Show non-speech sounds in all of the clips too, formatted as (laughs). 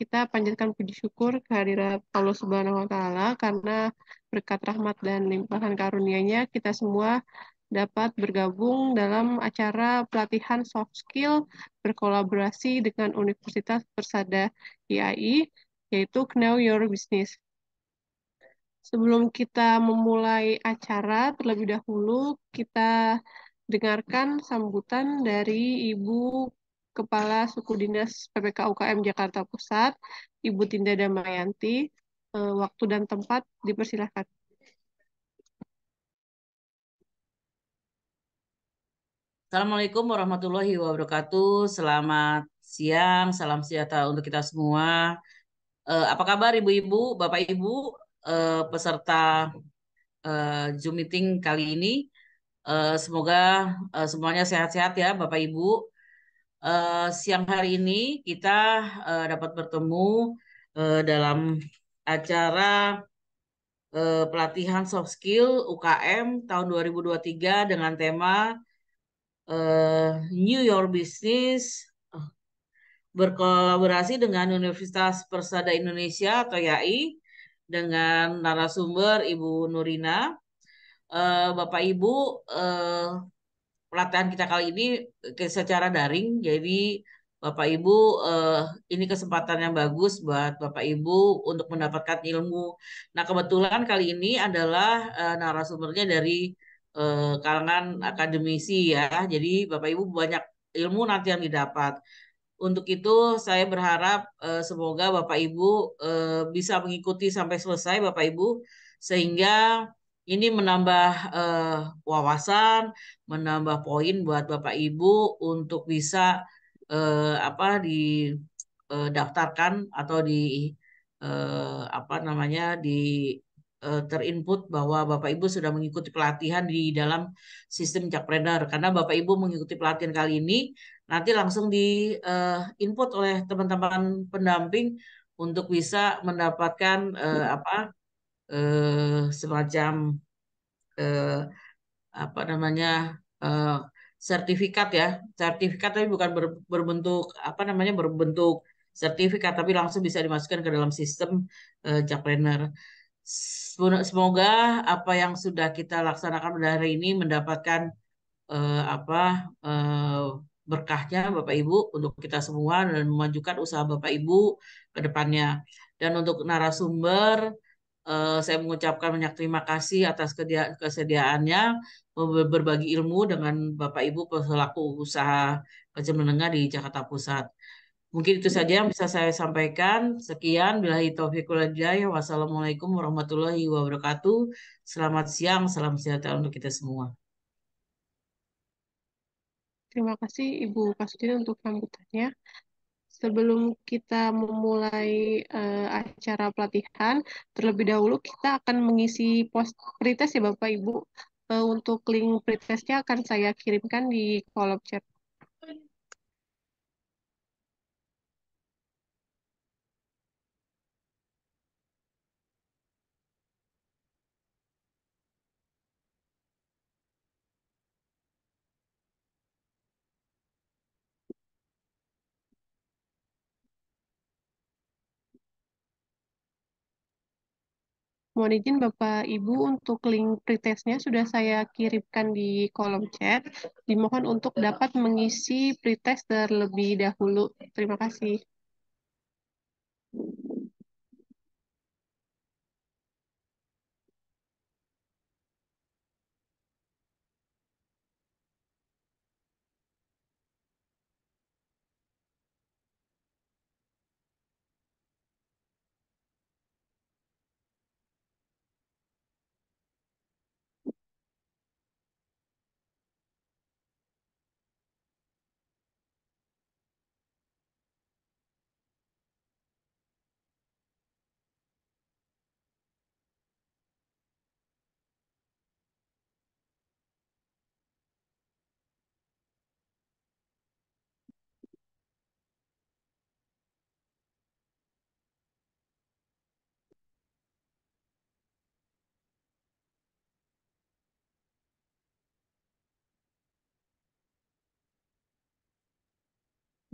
kita panjatkan puji syukur kehadirat Allah Subhanahu wa taala karena berkat rahmat dan limpahan karunia-Nya kita semua dapat bergabung dalam acara pelatihan soft skill berkolaborasi dengan Universitas Persada IAI yaitu Know Your Business. Sebelum kita memulai acara terlebih dahulu kita dengarkan sambutan dari Ibu Kepala Suku Dinas PPK UKM Jakarta Pusat, Ibu Tinda Damayanti. Eh, waktu dan tempat dipersilahkan. Assalamualaikum warahmatullahi wabarakatuh. Selamat siang, salam sejahtera untuk kita semua. Eh, apa kabar ibu-ibu, bapak ibu, eh, peserta Zoom meeting kali ini? semoga semuanya sehat-sehat ya, bapak ibu uh, siang hari ini kita uh, dapat bertemu uh, dalam acara uh, pelatihan soft skill UKM tahun 2023 dengan tema uh, New Your Business berkolaborasi dengan Universitas Persada Indonesia atau YAI dengan narasumber Ibu Nurina. Bapak Ibu, pelatihan kita kali ini secara daring. Jadi Bapak Ibu eh, ini kesempatan yang bagus buat Bapak Ibu untuk mendapatkan ilmu. Nah kebetulan kali ini adalah eh, narasumbernya dari eh, kalangan akademisi ya. Jadi Bapak Ibu banyak ilmu nanti yang didapat. Untuk itu saya berharap eh, semoga Bapak Ibu eh, bisa mengikuti sampai selesai Bapak Ibu sehingga ini menambah eh, wawasan, menambah poin buat Bapak Ibu untuk bisa eh, apa didaftarkan eh, atau di eh, apa namanya di eh, terinput bahwa Bapak Ibu sudah mengikuti pelatihan di dalam sistem Jakpreneur. Karena Bapak Ibu mengikuti pelatihan kali ini, nanti langsung di eh, input oleh teman-teman pendamping untuk bisa mendapatkan eh, apa eh, semacam eh, apa namanya eh, sertifikat ya sertifikat tapi bukan ber, berbentuk apa namanya berbentuk sertifikat tapi langsung bisa dimasukkan ke dalam sistem eh, Jackpreneur. Semoga apa yang sudah kita laksanakan pada hari ini mendapatkan eh, apa eh, berkahnya Bapak Ibu untuk kita semua dan memajukan usaha Bapak Ibu ke depannya. Dan untuk narasumber Eh, saya mengucapkan banyak terima kasih atas kesediaannya berbagi ilmu dengan Bapak Ibu pelaku usaha kecil menengah di Jakarta Pusat. Mungkin itu saja yang bisa saya sampaikan. Sekian, bila taufiq jaya. Wassalamualaikum warahmatullahi wabarakatuh. Selamat siang, salam sejahtera untuk kita semua. Terima kasih Ibu Kasudin untuk sambutannya sebelum kita memulai uh, acara pelatihan, terlebih dahulu kita akan mengisi post pretest ya Bapak Ibu. Uh, untuk link pretestnya akan saya kirimkan di kolom chat Mohon izin Bapak Ibu untuk link pretestnya sudah saya kirimkan di kolom chat. Dimohon untuk dapat mengisi pretest terlebih dahulu. Terima kasih.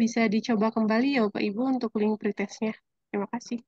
bisa dicoba kembali ya Bapak Ibu untuk link pretestnya. Terima kasih.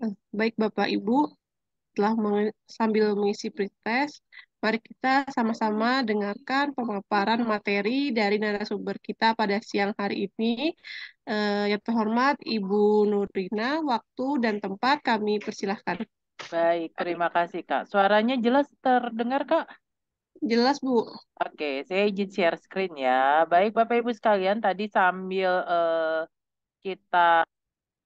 Eh, baik Bapak Ibu, telah sambil mengisi pretest, mari kita sama-sama dengarkan pemaparan materi dari narasumber kita pada siang hari ini. Uh, yang terhormat Ibu Nurina, waktu dan tempat kami persilahkan. Baik, terima kasih Kak. Suaranya jelas terdengar Kak? Jelas Bu. Oke, saya izin share screen ya. Baik Bapak Ibu sekalian, tadi sambil uh, kita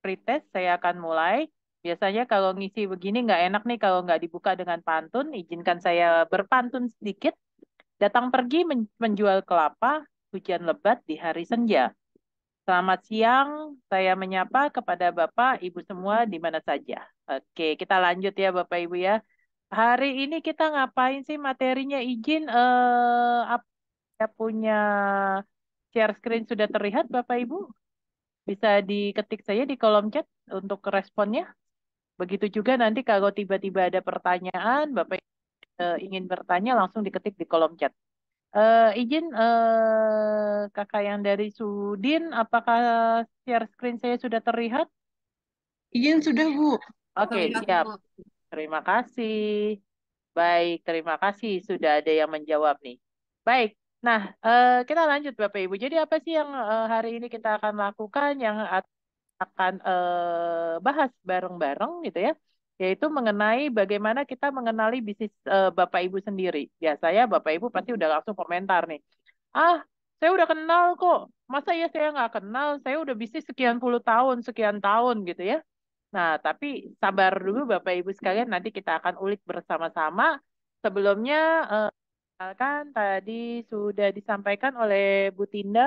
pretest, saya akan mulai. Biasanya kalau ngisi begini nggak enak nih kalau nggak dibuka dengan pantun. Izinkan saya berpantun sedikit. Datang pergi menjual kelapa, hujan lebat di hari senja. Selamat siang, saya menyapa kepada Bapak, Ibu semua di mana saja. Oke, kita lanjut ya Bapak Ibu ya. Hari ini kita ngapain sih materinya izin eh apa saya punya share screen sudah terlihat Bapak Ibu? Bisa diketik saya di kolom chat untuk responnya. Begitu juga nanti kalau tiba-tiba ada pertanyaan, Bapak eh, ingin bertanya langsung diketik di kolom chat. Uh, izin uh, kakak yang dari Sudin, apakah share screen saya sudah terlihat? Izin sudah, Bu. Oke, okay, siap. Bu. Terima kasih. Baik, terima kasih sudah ada yang menjawab nih. Baik, nah kita lanjut Bapak Ibu. Jadi apa sih yang hari ini kita akan lakukan yang akan uh, bahas bareng-bareng gitu ya, yaitu mengenai bagaimana kita mengenali bisnis eh, Bapak Ibu sendiri. Ya saya Bapak Ibu pasti udah langsung komentar nih. Ah, saya udah kenal kok. Masa ya saya nggak kenal? Saya udah bisnis sekian puluh tahun, sekian tahun gitu ya. Nah, tapi sabar dulu Bapak Ibu sekalian, nanti kita akan ulik bersama-sama. Sebelumnya kan kan tadi sudah disampaikan oleh Bu Tinda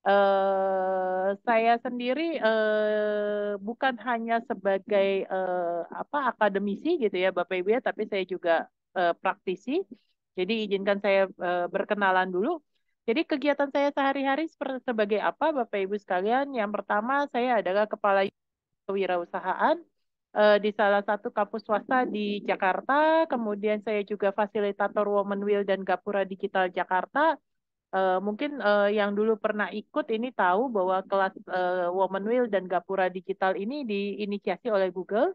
Uh, saya sendiri uh, bukan hanya sebagai uh, apa akademisi gitu ya Bapak Ibu ya, tapi saya juga uh, praktisi. Jadi izinkan saya uh, berkenalan dulu. Jadi kegiatan saya sehari-hari seperti sebagai apa Bapak Ibu sekalian? Yang pertama saya adalah kepala kewirausahaan di salah satu kampus swasta di Jakarta. Kemudian saya juga fasilitator Women Will dan Gapura Digital Jakarta Uh, mungkin uh, yang dulu pernah ikut ini tahu bahwa kelas uh, eh, Woman Will dan Gapura Digital ini diinisiasi oleh Google.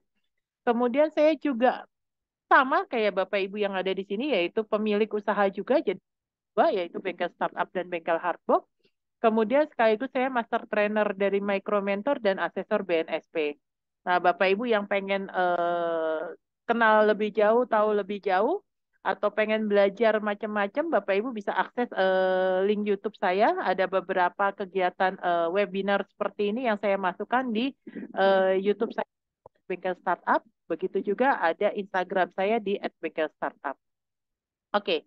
Kemudian saya juga sama kayak Bapak Ibu yang ada di sini yaitu pemilik usaha juga jadi dua yaitu bengkel startup dan bengkel hardbox. Kemudian sekaligus saya master trainer dari micro mentor dan asesor BNSP. Nah, Bapak Ibu yang pengen uh, kenal lebih jauh, tahu lebih jauh, atau pengen belajar macam-macam, Bapak Ibu bisa akses uh, link YouTube saya. Ada beberapa kegiatan uh, webinar seperti ini yang saya masukkan di uh, YouTube saya Bengkel Startup. Begitu juga ada Instagram saya di Bengkel Startup. Oke. Okay.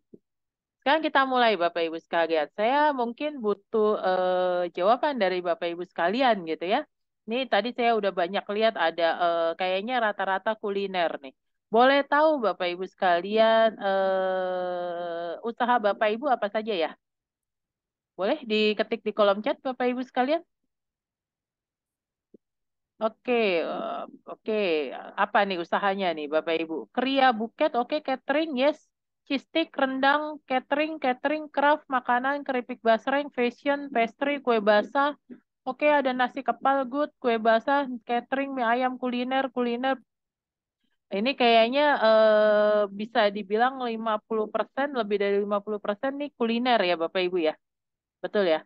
Sekarang kita mulai Bapak Ibu sekalian. Saya mungkin butuh uh, jawaban dari Bapak Ibu sekalian gitu ya. Ini tadi saya udah banyak lihat ada uh, kayaknya rata-rata kuliner nih boleh tahu Bapak Ibu sekalian eh, usaha Bapak Ibu apa saja ya? Boleh diketik di kolom chat Bapak Ibu sekalian? Oke, eh, oke. Apa nih usahanya nih Bapak Ibu? Kria Buket, oke catering, yes. Cistik, rendang, catering, catering, craft, makanan, keripik basreng, fashion, pastry, kue basah. Oke, ada nasi kepal, good, kue basah, catering, mie ayam, kuliner, kuliner, ini kayaknya uh, bisa dibilang 50% lebih dari 50% nih kuliner ya Bapak Ibu ya. Betul ya?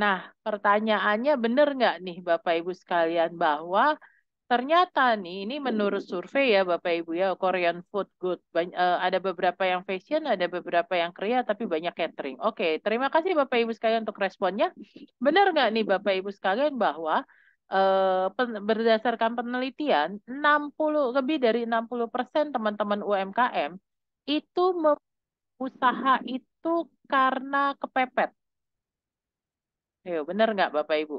Nah, pertanyaannya benar nggak nih Bapak Ibu sekalian bahwa ternyata nih ini menurut survei ya Bapak Ibu ya Korean food good banyak, uh, eh, ada beberapa yang fashion, ada beberapa yang kriya tapi banyak catering. Oke, terima kasih Bapak Ibu sekalian untuk responnya. Benar nggak nih Bapak Ibu sekalian bahwa Eh, berdasarkan penelitian 60 lebih dari 60% persen teman-teman UMKM itu usaha itu karena kepepet. Ayo, benar nggak Bapak Ibu?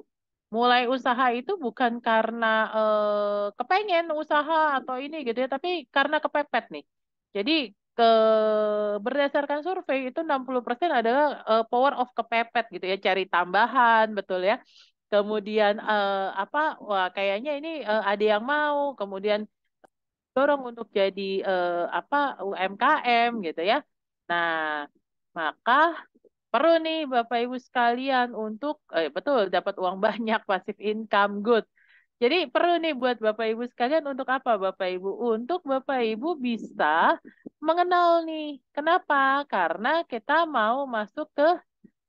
Mulai usaha itu bukan karena eh, kepengen usaha atau ini gitu ya, tapi karena kepepet nih. Jadi ke berdasarkan survei itu 60% adalah eh, power of kepepet gitu ya, cari tambahan, betul ya kemudian uh, apa wah kayaknya ini uh, ada yang mau kemudian dorong untuk jadi uh, apa UMKM gitu ya nah maka perlu nih Bapak Ibu sekalian untuk eh, betul dapat uang (laughs) banyak pasif income good. Jadi perlu nih buat Bapak Ibu sekalian untuk apa Bapak Ibu? Untuk Bapak Ibu bisa mengenal nih. Kenapa? Karena kita mau masuk ke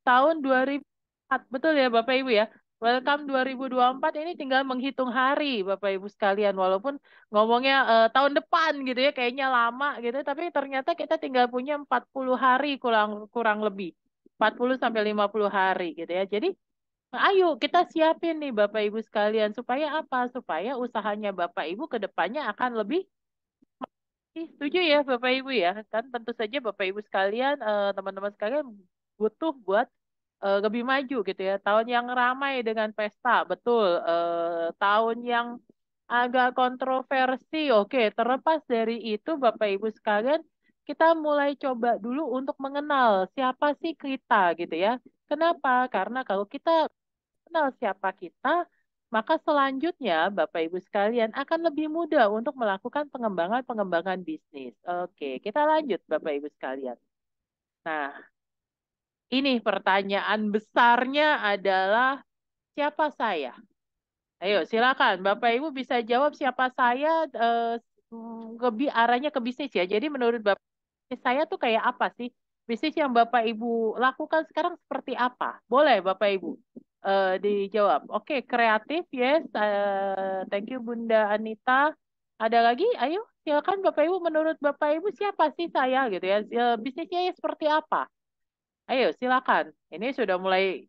tahun 2004. Betul ya Bapak Ibu ya? Welcome 2024 ini tinggal menghitung hari Bapak Ibu sekalian walaupun ngomongnya uh, tahun depan gitu ya kayaknya lama gitu tapi ternyata kita tinggal punya 40 hari kurang kurang lebih 40 sampai 50 hari gitu ya. Jadi ayo kita siapin nih Bapak Ibu sekalian supaya apa? Supaya usahanya Bapak Ibu ke depannya akan lebih setuju ya Bapak Ibu ya. Kan tentu saja Bapak Ibu sekalian eh, teman-teman sekalian butuh buat uh, lebih maju gitu ya. Tahun yang ramai dengan pesta, betul. Uh, tahun yang agak kontroversi, oke. Terlepas dari itu, Bapak Ibu sekalian, kita mulai coba dulu untuk mengenal siapa sih kita gitu ya. Kenapa? Karena kalau kita kenal siapa kita, maka selanjutnya Bapak Ibu sekalian akan lebih mudah untuk melakukan pengembangan-pengembangan bisnis. Oke, kita lanjut Bapak Ibu sekalian. Nah, ini pertanyaan besarnya adalah siapa saya? Ayo silakan Bapak Ibu bisa jawab siapa saya lebih eh, lebih arahnya ke bisnis ya. Jadi menurut Bapak saya tuh kayak apa sih? Bisnis yang Bapak Ibu lakukan sekarang seperti apa? Boleh Bapak Ibu uh, dijawab. Oke, okay, kreatif yes. Uh, thank you Bunda Anita. Ada lagi? Ayo silakan Bapak Ibu menurut Bapak Ibu siapa sih saya gitu ya? Bisnisnya seperti apa? Ayo, silakan. Ini sudah mulai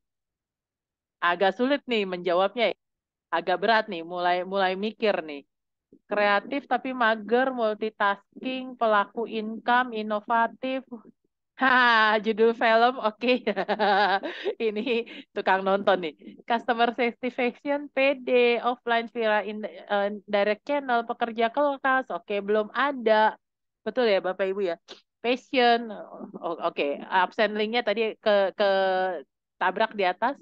agak sulit nih menjawabnya. Agak berat nih, mulai mulai mikir nih. Kreatif tapi mager, multitasking, pelaku income, inovatif. (laughs) Ha, judul film, oke. Okay. (laughs) Ini tukang nonton nih. Customer satisfaction, PD, offline viral in, uh, direct channel, pekerja kelas, oke, okay, belum ada. Betul ya Bapak Ibu ya? passion. Oke, okay. absen linknya tadi ke ke tabrak di atas.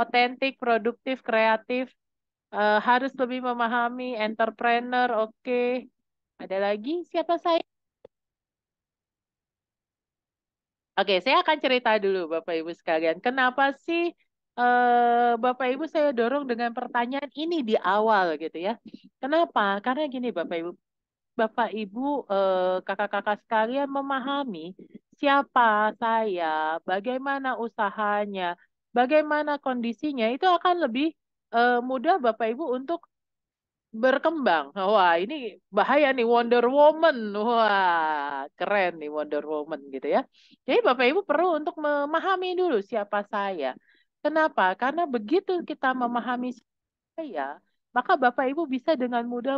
Otentik, produktif, kreatif. Uh, harus lebih memahami entrepreneur. Oke. Okay. Ada lagi siapa saya? Oke, saya akan cerita dulu Bapak Ibu sekalian. Kenapa sih eh, Bapak Ibu saya dorong dengan pertanyaan ini di awal gitu ya. Kenapa? Karena gini Bapak Ibu, Bapak Ibu, eh, kakak-kakak sekalian memahami siapa saya, bagaimana usahanya, bagaimana kondisinya, itu akan lebih eh, mudah Bapak Ibu untuk berkembang. Wah, ini bahaya nih Wonder Woman. Wah, keren nih Wonder Woman gitu ya. Jadi Bapak Ibu perlu untuk memahami dulu siapa saya. Kenapa? Karena begitu kita memahami siapa saya, maka Bapak Ibu bisa dengan mudah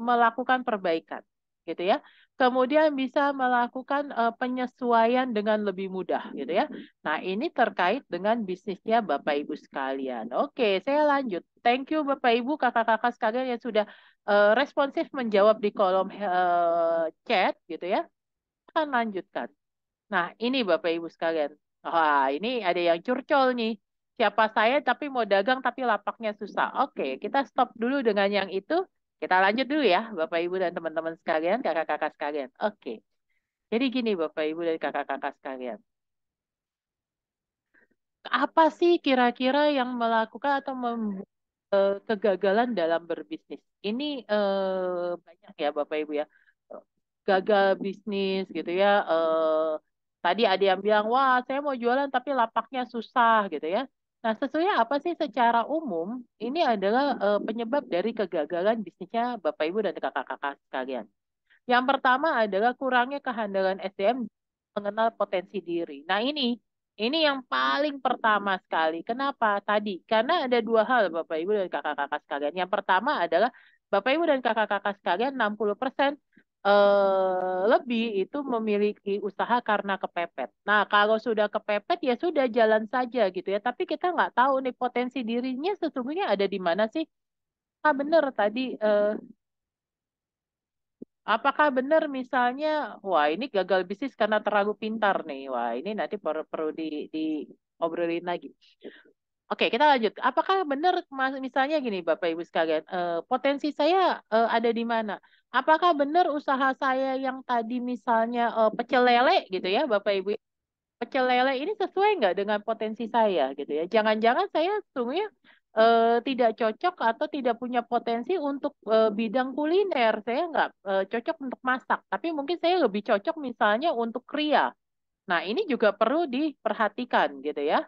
melakukan perbaikan gitu ya. Kemudian bisa melakukan uh, penyesuaian dengan lebih mudah gitu ya. Nah, ini terkait dengan bisnisnya Bapak Ibu sekalian. Oke, saya lanjut. Thank you Bapak Ibu, kakak-kakak sekalian yang sudah uh, responsif menjawab di kolom uh, chat gitu ya. Akan lanjutkan. Nah, ini Bapak Ibu sekalian. Wah, ini ada yang curcol nih. Siapa saya tapi mau dagang tapi lapaknya susah. Oke, kita stop dulu dengan yang itu kita lanjut dulu ya, Bapak Ibu dan teman-teman sekalian, kakak-kakak sekalian. Oke. Jadi gini Bapak Ibu dan kakak-kakak sekalian. Apa sih kira-kira yang melakukan atau eh, kegagalan dalam berbisnis? Ini eh, banyak ya Bapak Ibu ya. Gagal bisnis gitu ya. Eh, tadi ada yang bilang, wah saya mau jualan tapi lapaknya susah gitu ya Nah, sesuai apa sih secara umum ini adalah uh, penyebab dari kegagalan bisnisnya Bapak Ibu dan kakak-kakak sekalian. Yang pertama adalah kurangnya kehandalan SDM mengenal potensi diri. Nah, ini ini yang paling pertama sekali. Kenapa? Tadi karena ada dua hal Bapak Ibu dan kakak-kakak sekalian. Yang pertama adalah Bapak Ibu dan kakak-kakak sekalian 60% Eh, lebih itu memiliki usaha karena kepepet. Nah, kalau sudah kepepet ya sudah jalan saja gitu ya. Tapi kita nggak tahu nih potensi dirinya sesungguhnya ada di mana sih. Apakah benar tadi uh, apakah benar misalnya wah ini gagal bisnis karena terlalu pintar nih. Wah, ini nanti perlu perlu di diobrolin lagi. Oke, kita lanjut. Apakah benar misalnya gini Bapak Ibu sekalian, eh, potensi saya eh, ada di mana? apakah benar usaha saya yang tadi misalnya uh, pecel lele gitu ya Bapak Ibu pecel lele ini sesuai nggak dengan potensi saya gitu ya jangan-jangan saya sungguh uh, eh, tidak cocok atau tidak punya potensi untuk uh, bidang kuliner saya nggak uh, cocok untuk masak tapi mungkin saya lebih cocok misalnya untuk kria nah ini juga perlu diperhatikan gitu ya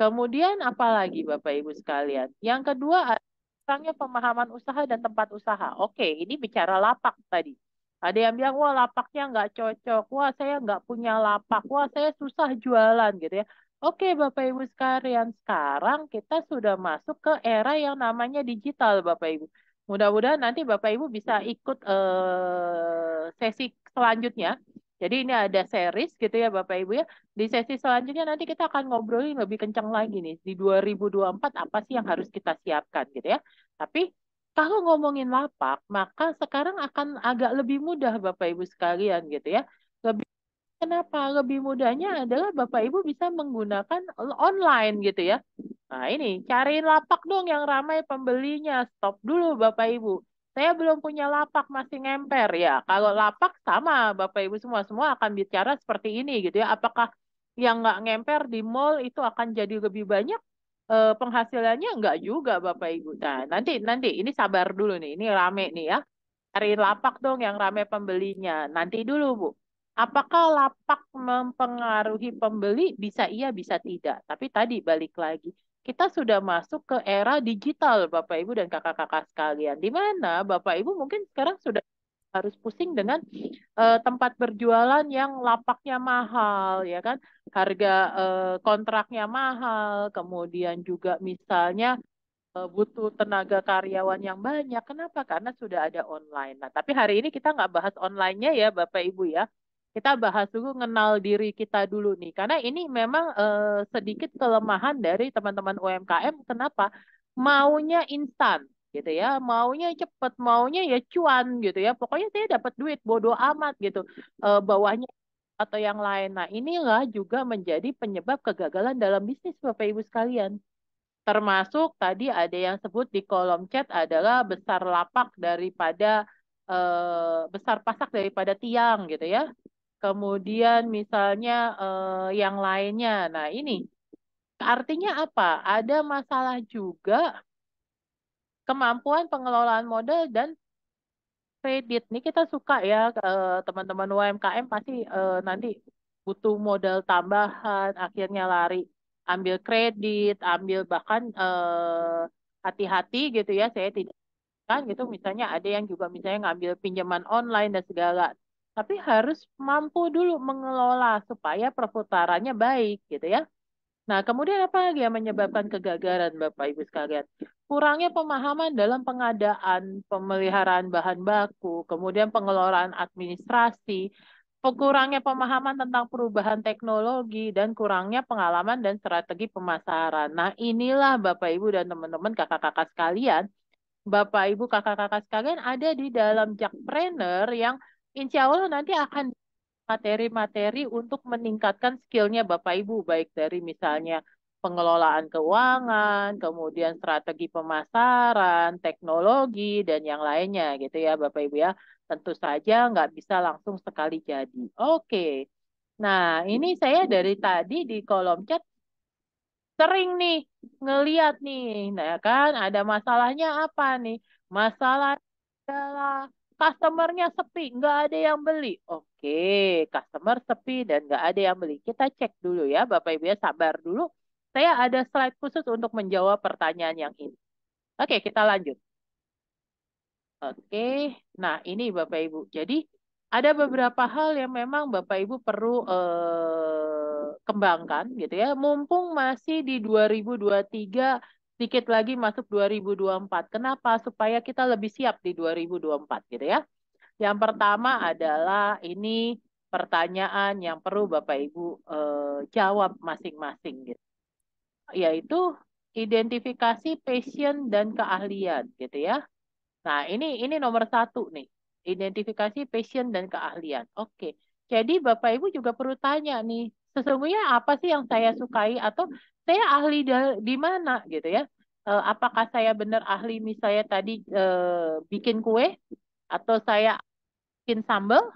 kemudian apalagi Bapak Ibu sekalian yang kedua adalah kurangnya pemahaman usaha dan tempat usaha. Oke, ini bicara lapak tadi. Ada yang bilang, wah lapaknya nggak cocok, wah saya nggak punya lapak, wah saya susah jualan gitu ya. Oke Bapak Ibu sekalian, sekarang kita sudah masuk ke era yang namanya digital Bapak Ibu. Mudah-mudahan nanti Bapak Ibu bisa ikut uh, sesi selanjutnya jadi ini ada series gitu ya Bapak Ibu ya. Di sesi selanjutnya nanti kita akan ngobrolin lebih kencang lagi nih. Di 2024 apa sih yang harus kita siapkan gitu ya. Tapi kalau ngomongin lapak, maka sekarang akan agak lebih mudah Bapak Ibu sekalian gitu ya. Lebih Kenapa? Lebih mudahnya adalah Bapak Ibu bisa menggunakan online gitu ya. Nah ini, cariin lapak dong yang ramai pembelinya. Stop dulu Bapak Ibu saya belum punya lapak masih ngemper ya. Kalau lapak sama Bapak Ibu semua semua akan bicara seperti ini gitu ya. Apakah yang nggak ngemper di mall itu akan jadi lebih banyak e, penghasilannya nggak juga Bapak Ibu. Nah nanti nanti ini sabar dulu nih. Ini rame nih ya. Cari lapak dong yang rame pembelinya. Nanti dulu Bu. Apakah lapak mempengaruhi pembeli? Bisa iya, bisa tidak. Tapi tadi balik lagi kita sudah masuk ke era digital, Bapak Ibu dan kakak-kakak sekalian. Di mana Bapak Ibu mungkin sekarang sudah harus pusing dengan uh, tempat berjualan yang lapaknya mahal, ya kan? Harga uh, kontraknya mahal, kemudian juga misalnya uh, butuh tenaga karyawan yang banyak. Kenapa? Karena sudah ada online. Nah, tapi hari ini kita nggak bahas online-nya ya, Bapak Ibu ya kita bahas dulu kenal diri kita dulu nih karena ini memang uh, sedikit kelemahan dari teman-teman UMKM kenapa maunya instan gitu ya maunya cepet maunya ya cuan gitu ya pokoknya saya dapat duit bodoh amat gitu uh, bawahnya atau yang lain nah inilah juga menjadi penyebab kegagalan dalam bisnis bapak ibu sekalian termasuk tadi ada yang sebut di kolom chat adalah besar lapak daripada eh, besar pasak daripada tiang gitu ya kemudian misalnya eh, yang lainnya. Nah, ini artinya apa? Ada masalah juga kemampuan pengelolaan modal dan kredit. Ini kita suka ya eh, teman-teman eh, UMKM pasti eh, nanti butuh modal tambahan, akhirnya lari ambil kredit, ambil bahkan eh, hati-hati gitu ya. Saya tidak kan gitu misalnya ada yang juga misalnya ngambil pinjaman online dan segala tapi harus mampu dulu mengelola supaya perputarannya baik gitu ya. Nah, kemudian apa lagi yang menyebabkan kegagalan Bapak Ibu sekalian? Kurangnya pemahaman dalam pengadaan, pemeliharaan bahan baku, kemudian pengelolaan administrasi, kurangnya pemahaman tentang perubahan teknologi dan kurangnya pengalaman dan strategi pemasaran. Nah, inilah Bapak Ibu dan teman-teman kakak-kakak sekalian. Bapak Ibu kakak-kakak sekalian ada di dalam jakpreneur yang Insya Allah nanti akan materi-materi untuk meningkatkan skillnya Bapak Ibu, baik dari misalnya pengelolaan keuangan, kemudian strategi pemasaran, teknologi, dan yang lainnya gitu ya Bapak Ibu ya. Tentu saja nggak bisa langsung sekali jadi. Oke, nah ini saya dari tadi di kolom chat sering nih ngeliat nih, nah kan ada masalahnya apa nih? Masalah adalah customernya sepi, nggak ada yang beli. Oke, customer sepi dan nggak ada yang beli. Kita cek dulu ya, Bapak Ibu ya, sabar dulu. Saya ada slide khusus untuk menjawab pertanyaan yang ini. Oke, kita lanjut. Oke, nah ini Bapak Ibu. Jadi ada beberapa hal yang memang Bapak Ibu perlu eh, kembangkan gitu ya. Mumpung masih di 2023 Sedikit lagi masuk 2024. Kenapa? Supaya kita lebih siap di 2024 gitu ya. Yang pertama adalah ini pertanyaan yang perlu Bapak Ibu eh, jawab masing-masing gitu. Yaitu identifikasi passion dan keahlian gitu ya. Nah, ini ini nomor satu nih. Identifikasi passion dan keahlian. Oke. Jadi Bapak Ibu juga perlu tanya nih, sesungguhnya apa sih yang saya sukai atau saya ahli di mana gitu ya. Eh, apakah saya benar ahli misalnya tadi eh, bikin kue atau saya bikin sambal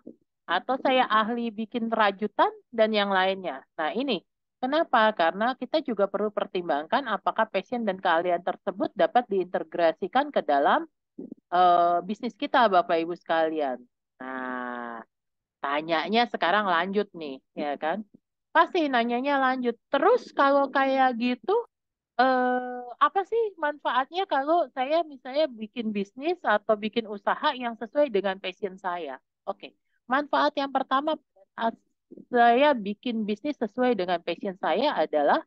atau saya ahli bikin rajutan dan yang lainnya. Nah, ini Kenapa? Karena kita juga perlu pertimbangkan apakah passion dan keahlian tersebut dapat diintegrasikan ke dalam eh, bisnis kita, Bapak Ibu sekalian. Nah, tanyanya sekarang lanjut nih, ya kan? pasti nanyanya lanjut. Terus kalau kayak gitu, eh, apa sih manfaatnya kalau saya misalnya bikin bisnis atau bikin usaha yang sesuai dengan passion saya? Oke, manfaat yang pertama saya bikin bisnis sesuai dengan passion saya adalah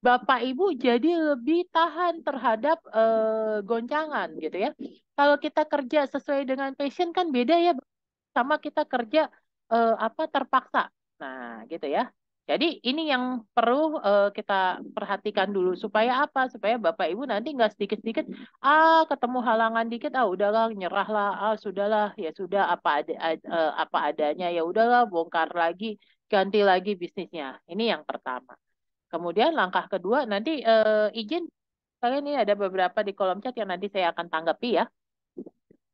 Bapak Ibu jadi lebih tahan terhadap eh goncangan gitu ya. Kalau kita kerja sesuai dengan passion kan beda ya sama kita kerja eh apa terpaksa. Nah, gitu ya. Jadi ini yang perlu uh, kita perhatikan dulu supaya apa? Supaya Bapak Ibu nanti nggak sedikit-sedikit ah ketemu halangan dikit ah udahlah nyerahlah ah sudahlah ya sudah apa ada eh, apa adanya ya udahlah bongkar lagi ganti lagi bisnisnya. Ini yang pertama. Kemudian langkah kedua nanti uh, izin kalian ini ada beberapa di kolom chat yang nanti saya akan tanggapi ya.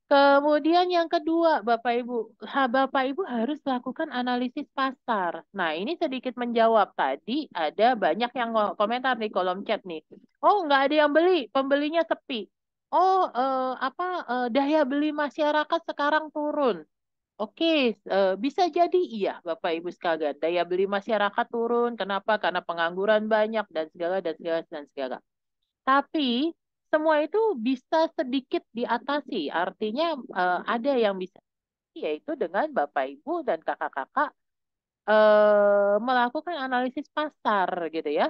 Kemudian yang kedua, Bapak Ibu, ha, Bapak Ibu harus lakukan analisis pasar. Nah, ini sedikit menjawab tadi ada banyak yang komentar di kolom chat nih. Oh, nggak ada yang beli, pembelinya sepi. Oh, eh, apa eh, daya beli masyarakat sekarang turun. Oke, eh, bisa jadi iya, Bapak Ibu sekalian, daya beli masyarakat turun. Kenapa? Karena pengangguran banyak dan segala dan segala dan segala. Tapi semua itu bisa sedikit diatasi. Artinya uh, ada yang bisa yaitu dengan Bapak Ibu dan kakak-kakak uh, melakukan analisis pasar gitu ya.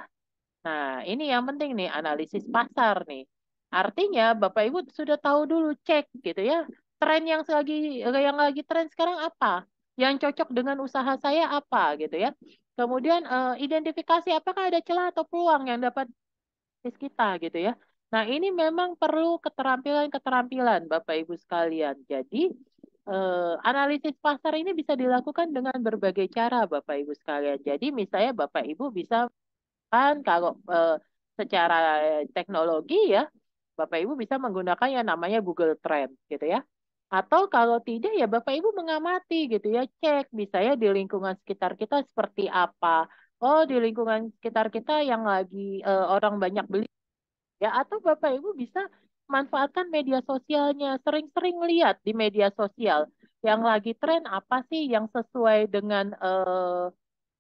Nah, ini yang penting nih analisis pasar nih. Artinya Bapak Ibu sudah tahu dulu cek gitu ya. Tren yang lagi yang lagi tren sekarang apa? Yang cocok dengan usaha saya apa gitu ya. Kemudian uh, identifikasi apakah ada celah atau peluang yang dapat kita gitu ya. Nah, ini memang perlu keterampilan-keterampilan Bapak Ibu sekalian. Jadi, eh, analisis pasar ini bisa dilakukan dengan berbagai cara Bapak Ibu sekalian. Jadi, misalnya Bapak Ibu bisa kan kalau eh, secara teknologi ya, Bapak Ibu bisa menggunakan yang namanya Google Trend gitu ya. Atau kalau tidak ya Bapak Ibu mengamati gitu ya, cek misalnya di lingkungan sekitar kita seperti apa. Oh, di lingkungan sekitar kita yang lagi eh, orang banyak beli ya atau Bapak Ibu bisa manfaatkan media sosialnya, sering-sering lihat di media sosial yang lagi tren apa sih yang sesuai dengan uh,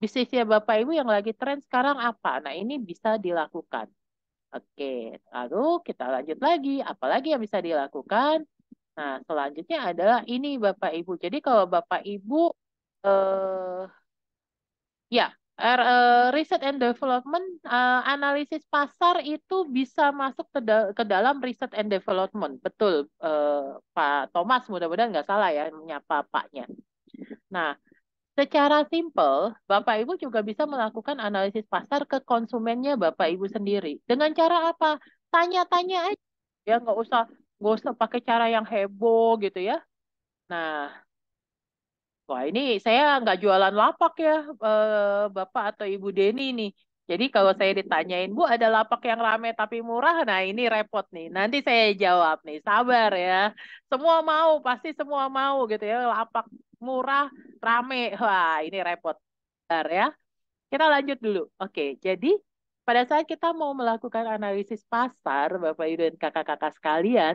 bisnisnya Bapak Ibu yang lagi tren sekarang apa. Nah, ini bisa dilakukan. Oke, lalu kita lanjut lagi. Apalagi yang bisa dilakukan? Nah, selanjutnya adalah ini Bapak Ibu. Jadi kalau Bapak Ibu eh ya, uh, eh, riset and development uh, analisis pasar itu bisa masuk ke, da ke dalam research and development betul uh, Pak Thomas mudah-mudahan nggak salah ya menyapa Paknya. Nah secara simpel Bapak Ibu juga bisa melakukan analisis pasar ke konsumennya Bapak Ibu sendiri dengan cara apa tanya-tanya aja ya nggak usah nggak usah pakai cara yang heboh gitu ya. Nah Wah ini saya nggak jualan lapak ya eh, Bapak atau Ibu Deni nih. Jadi kalau saya ditanyain, Bu ada lapak yang rame tapi murah, nah ini repot nih. Nanti saya jawab nih, sabar ya. Semua mau, pasti semua mau gitu ya. Lapak murah, rame, wah ini repot. Sabar ya. Kita lanjut dulu. Oke, jadi pada saat kita mau melakukan analisis pasar, Bapak Ibu dan kakak-kakak sekalian,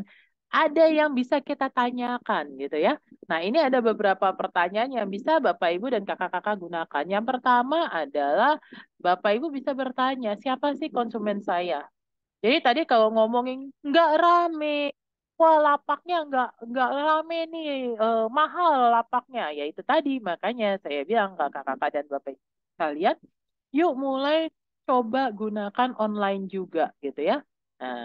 ada yang bisa kita tanyakan gitu ya. Nah, ini ada beberapa pertanyaan yang bisa Bapak Ibu dan kakak-kakak gunakan. Yang pertama adalah Bapak Ibu bisa bertanya, siapa sih konsumen saya? Jadi tadi kalau ngomongin nggak rame, wah lapaknya nggak nggak rame nih, eh, mahal lapaknya. Ya itu tadi, makanya saya bilang kakak-kakak dan Bapak Ibu kalian, yuk mulai coba gunakan online juga gitu ya. Nah,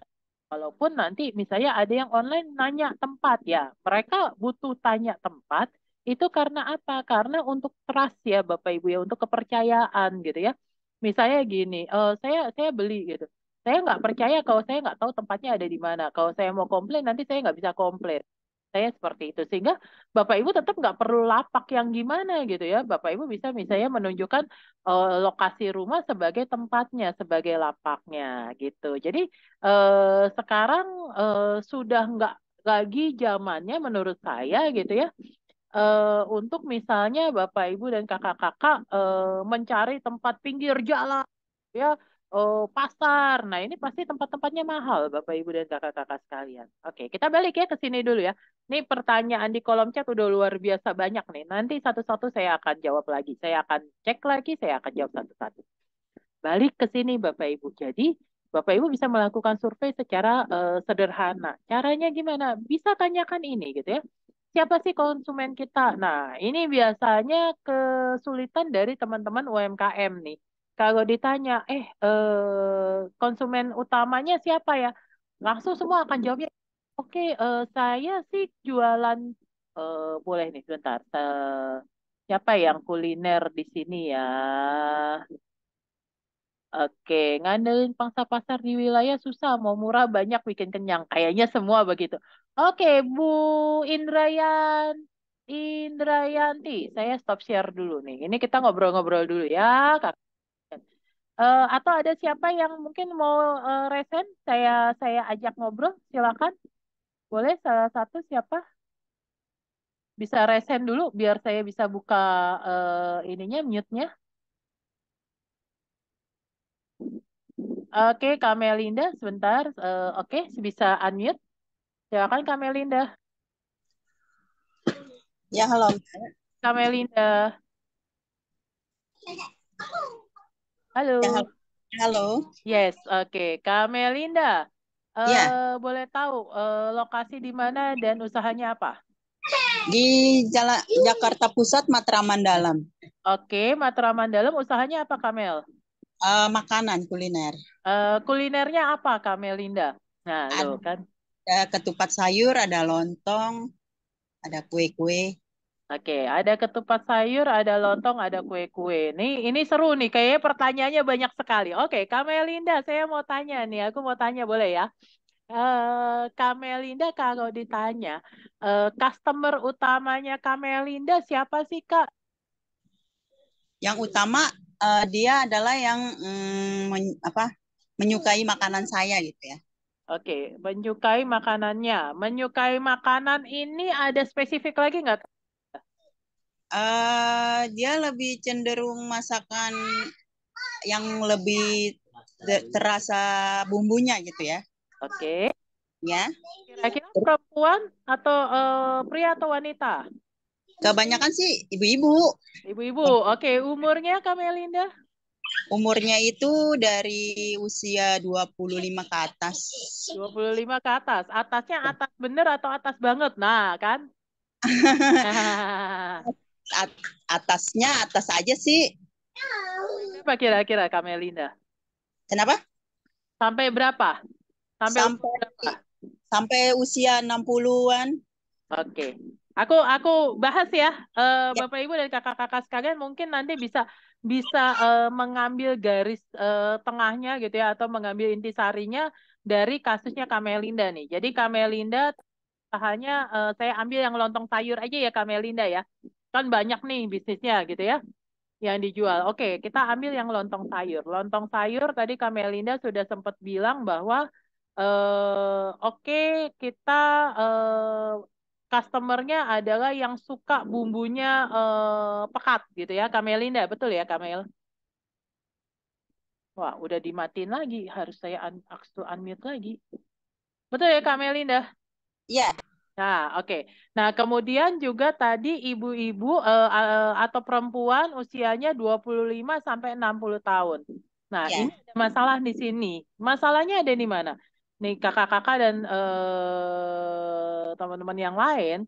Walaupun nanti misalnya ada yang online nanya tempat ya, mereka butuh tanya tempat itu karena apa? Karena untuk trust ya Bapak Ibu ya, untuk kepercayaan gitu ya. Misalnya gini, uh, saya saya beli gitu, saya nggak percaya kalau saya nggak tahu tempatnya ada di mana. Kalau saya mau komplain nanti saya nggak bisa komplain saya seperti itu sehingga bapak ibu tetap nggak perlu lapak yang gimana gitu ya bapak ibu bisa misalnya menunjukkan uh, lokasi rumah sebagai tempatnya sebagai lapaknya gitu jadi uh, sekarang uh, sudah nggak lagi zamannya menurut saya gitu ya Uh, untuk misalnya bapak ibu dan kakak-kakak uh, mencari tempat pinggir jalan ya Oh, pasar. Nah, ini pasti tempat-tempatnya mahal, Bapak Ibu dan kakak-kakak sekalian. Oke, kita balik ya ke sini dulu ya. Ini pertanyaan di kolom chat udah luar biasa banyak nih. Nanti satu-satu saya akan jawab lagi. Saya akan cek lagi, saya akan jawab satu-satu. Balik ke sini Bapak Ibu. Jadi, Bapak Ibu bisa melakukan survei secara uh, sederhana. Caranya gimana? Bisa tanyakan ini gitu ya. Siapa sih konsumen kita? Nah, ini biasanya kesulitan dari teman-teman UMKM nih kalau ditanya, eh, eh konsumen utamanya siapa ya? Langsung semua akan jawabnya, oke, okay, eh, saya sih jualan, eh, boleh nih sebentar, eh, siapa yang kuliner di sini ya? Oke, ngandelin pangsa pasar di wilayah susah, mau murah banyak bikin kenyang. Kayaknya semua begitu. Oke, Bu Indrayan, Indrayanti, saya stop share dulu nih. Ini kita ngobrol-ngobrol dulu ya, Kak. Uh, atau ada siapa yang mungkin mau uh, eh, resen? Saya saya ajak ngobrol, silakan. Boleh salah satu siapa? Bisa resen dulu biar saya bisa buka uh, ininya mute-nya. Oke, okay, Kamelinda sebentar. Uh, Oke, okay, bisa unmute. Silakan Kamelinda. Ya, halo. Kamelinda. Halo. Ya, halo. Yes, oke. Okay. Kamelinda, uh, eh, ya. boleh tahu uh, lokasi di mana dan usahanya apa? Di Jalan Jakarta Pusat Matraman Dalam. Oke, okay, Matraman Dalam usahanya apa, Kamel? Uh, eh, makanan kuliner. Uh, kulinernya apa, Kamelinda? Nah, ada, kan. Ada ketupat sayur, ada lontong, ada kue-kue. Oke, ada ketupat sayur, ada lontong, ada kue-kue. Ini, ini seru nih. Kayaknya pertanyaannya banyak sekali. Oke, Kamelinda, saya mau tanya nih. Aku mau tanya, boleh ya? Uh, Kamelinda kalau ditanya, uh, customer utamanya Kamelinda siapa sih, Kak? Yang utama uh, dia adalah yang mm, men, apa? menyukai makanan saya gitu ya. Oke, menyukai makanannya. Menyukai makanan ini ada spesifik lagi nggak? Uh, dia lebih cenderung masakan yang lebih terasa bumbunya gitu ya. Oke. Okay. Ya. Kira-kira perempuan atau uh, pria atau wanita? Kebanyakan sih ibu-ibu. Ibu-ibu. Oke, okay. umurnya Kamelinda? Umurnya itu dari usia 25 ke atas. 25 ke atas. Atasnya ya. atas bener atau atas banget? Nah, kan? (laughs) at, atasnya atas aja sih. Berapa kira-kira Kamelinda? Kenapa? Sampai berapa? Sampai, sampai berapa? Sampai usia 60-an. Oke. Aku aku bahas ya, uh, ya. Bapak Ibu dan kakak-kakak sekalian mungkin nanti bisa bisa uh, mengambil garis uh, tengahnya gitu ya atau mengambil intisarinya dari kasusnya Kamelinda nih. Jadi Kamelinda hanya uh, saya ambil yang lontong sayur aja ya Kamelinda ya. Kan banyak nih bisnisnya gitu ya yang dijual. Oke, kita ambil yang lontong sayur. Lontong sayur tadi Kamelinda sudah sempat bilang bahwa uh, oke kita uh, customernya adalah yang suka bumbunya uh, pekat gitu ya Kamelinda, betul ya Kamel? Wah, udah dimatin lagi. Harus saya un unmute lagi. Betul ya Kamelinda? Iya. Yeah. Nah, oke. Okay. Nah, kemudian juga tadi ibu-ibu uh, uh, atau perempuan usianya 25 sampai 60 tahun. Nah, yeah. ini ada masalah di sini. Masalahnya ada di mana? Nih kakak-kakak dan teman eh, teman-teman yang lain,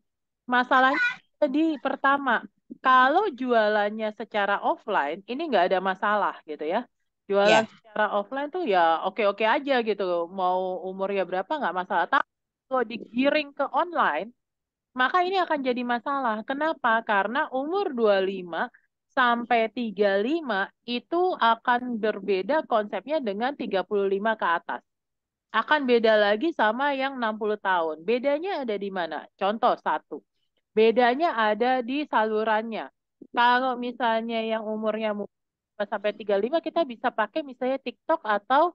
masalahnya di pertama, kalau jualannya secara offline, ini nggak ada masalah gitu ya. Jualan yeah. secara offline tuh ya oke-oke aja gitu. Mau umurnya berapa nggak masalah. Tapi kalau digiring ke online, maka ini akan jadi masalah. Kenapa? Karena umur 25 sampai 35 itu akan berbeda konsepnya dengan 35 ke atas. Akan beda lagi sama yang 60 tahun. Bedanya ada di mana? Contoh satu. Bedanya ada di salurannya. Kalau misalnya yang umurnya sampai 35 kita bisa pakai misalnya TikTok atau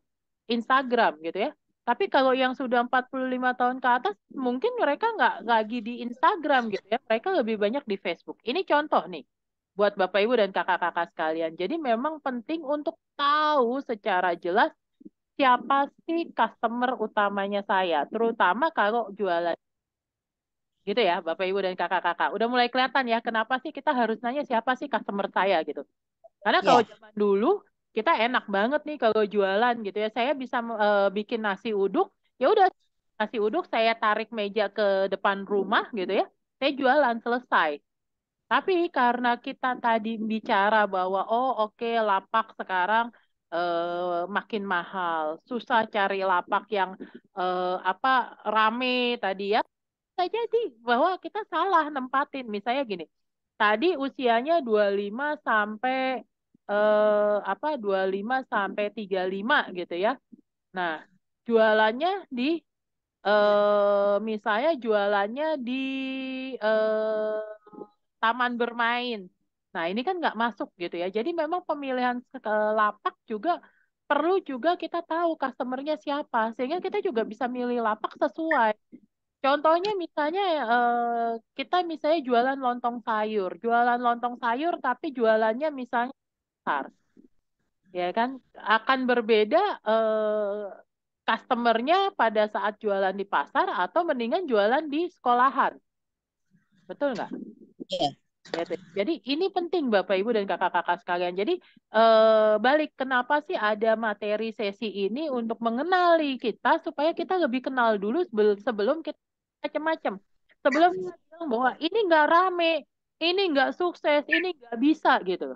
Instagram gitu ya tapi kalau yang sudah 45 tahun ke atas, mungkin mereka nggak lagi di Instagram gitu ya. Mereka lebih banyak di Facebook. Ini contoh nih, buat Bapak Ibu dan kakak-kakak sekalian. Jadi memang penting untuk tahu secara jelas siapa sih customer utamanya saya. Terutama kalau jualan. Gitu ya, Bapak Ibu dan kakak-kakak. Udah mulai kelihatan ya, kenapa sih kita harus nanya siapa sih customer saya gitu. Karena kalau yeah. zaman dulu, kita enak banget nih kalau jualan gitu ya saya bisa e, bikin nasi uduk ya udah nasi uduk saya tarik meja ke depan rumah gitu ya saya jualan selesai tapi karena kita tadi bicara bahwa oh oke okay, lapak sekarang e, makin mahal, susah cari lapak yang e, apa rame tadi ya. Saya jadi bahwa kita salah nempatin. Misalnya gini, tadi usianya 25 sampai eh, apa 25 sampai 35 gitu ya. Nah, jualannya di eh, misalnya jualannya di eh, taman bermain. Nah, ini kan nggak masuk gitu ya. Jadi memang pemilihan eh, lapak juga perlu juga kita tahu customernya siapa sehingga kita juga bisa milih lapak sesuai. Contohnya misalnya eh, kita misalnya jualan lontong sayur, jualan lontong sayur tapi jualannya misalnya pasar ya kan akan berbeda eh, customernya pada saat jualan di pasar atau mendingan jualan di sekolahan betul nggak? Iya. Yeah. Iya Jadi ini penting Bapak Ibu dan kakak-kakak sekalian. Jadi eh, balik kenapa sih ada materi sesi ini untuk mengenali kita supaya kita lebih kenal dulu sebelum kita macam-macam. Sebelum kita bilang bahwa ini nggak rame, ini nggak sukses, ini nggak bisa gitu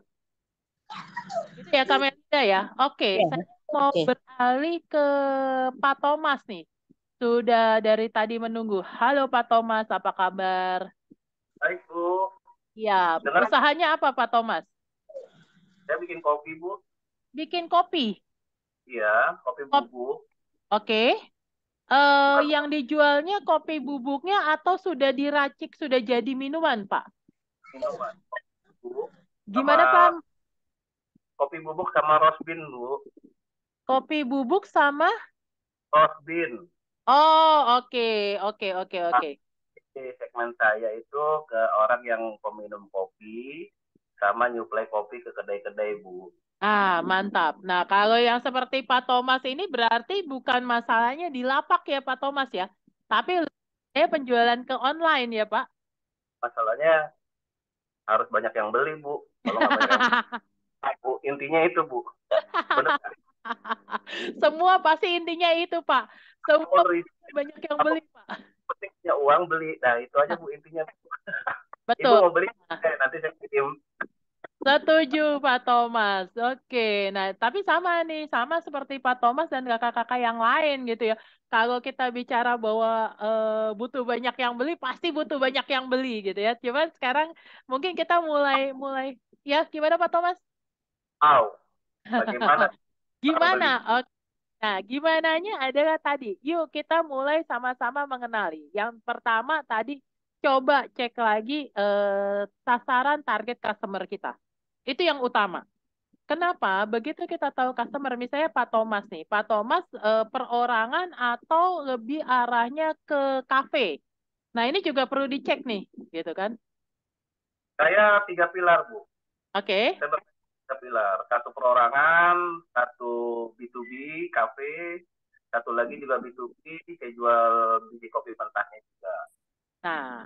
gitu ya Kamelda ya. Oke, okay, iya, yeah. saya mau okay. beralih ke Pak Thomas nih. Sudah dari tadi menunggu. Halo Pak Thomas, apa kabar? Baik, Bu. Ya, Dengar? usahanya apa Pak Thomas? Saya bikin kopi, Bu. Bikin kopi? Iya, kopi bubuk. Oke. Eh, okay. yang dijualnya kopi bubuknya atau sudah diracik, sudah jadi minuman, Pak? Minuman. Bubuk. Gimana, Pak? kopi bubuk sama rosbin bu kopi bubuk sama rosbin oh oke okay. oke okay, oke okay, oke okay. Nah, segmen saya itu ke orang yang peminum kopi sama nyuplai kopi ke kedai-kedai bu Ah, mantap. Nah, kalau yang seperti Pak Thomas ini berarti bukan masalahnya di lapak ya Pak Thomas ya, tapi saya penjualan ke online ya Pak. Masalahnya harus banyak yang beli Bu. Kalau (laughs) Nah, bu intinya itu bu (laughs) semua pasti intinya itu pak semua banyak yang beli pak pentingnya uang beli nah itu aja bu intinya betul ibu mau beli eh, nanti saya kirim Setuju Pak Thomas. Oke, nah tapi sama nih, sama seperti Pak Thomas dan kakak-kakak yang lain gitu ya. Kalau kita bicara bahwa e, butuh banyak yang beli, pasti butuh banyak yang beli gitu ya. Cuman sekarang mungkin kita mulai mulai ya gimana Pak Thomas? Wow, bagaimana? (laughs) Gimana? Oke. Nah, Nah, nya adalah tadi, yuk kita mulai sama-sama mengenali. Yang pertama tadi, coba cek lagi eh, sasaran target customer kita. Itu yang utama. Kenapa? Begitu kita tahu customer, misalnya Pak Thomas nih, Pak Thomas eh, perorangan atau lebih arahnya ke kafe. Nah ini juga perlu dicek nih, gitu kan? Saya tiga pilar bu. Oke. Okay tiga pilar satu perorangan satu B2B kafe satu lagi juga B2B saya jual biji kopi mentahnya juga nah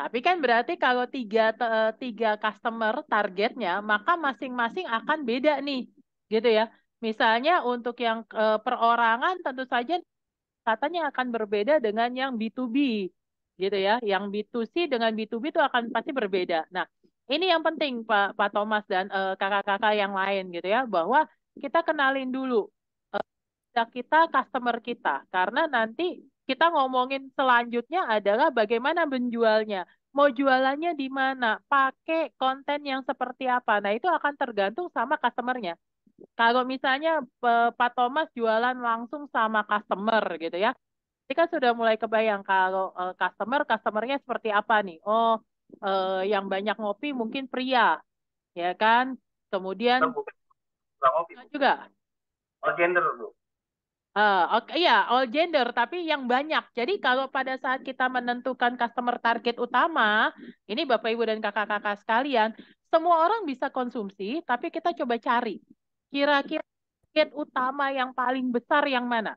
tapi kan berarti kalau tiga eh, tiga customer targetnya maka masing-masing akan beda nih gitu ya misalnya untuk yang eh, perorangan tentu saja katanya akan berbeda dengan yang B2B gitu ya. Yang B2C dengan B2B itu akan pasti berbeda. Nah, ini yang penting Pak Pak Thomas dan eh, kakak-kakak uh, yang lain gitu ya bahwa kita kenalin dulu uh, kita customer kita karena nanti kita ngomongin selanjutnya adalah bagaimana menjualnya mau jualannya di mana pakai konten yang seperti apa nah itu akan tergantung sama customernya kalau misalnya uh, Pak Thomas jualan langsung sama customer gitu ya kita sudah mulai kebayang kalau uh, customer customernya seperti apa nih oh eh, yang banyak ngopi mungkin pria, ya kan? Kemudian bukan, juga all gender bu. Uh, ah, oke okay, ya all gender tapi yang banyak. Jadi kalau pada saat kita menentukan customer target utama, ini Bapak Ibu dan kakak-kakak sekalian, semua orang bisa konsumsi, tapi kita coba cari kira-kira target utama yang paling besar yang mana,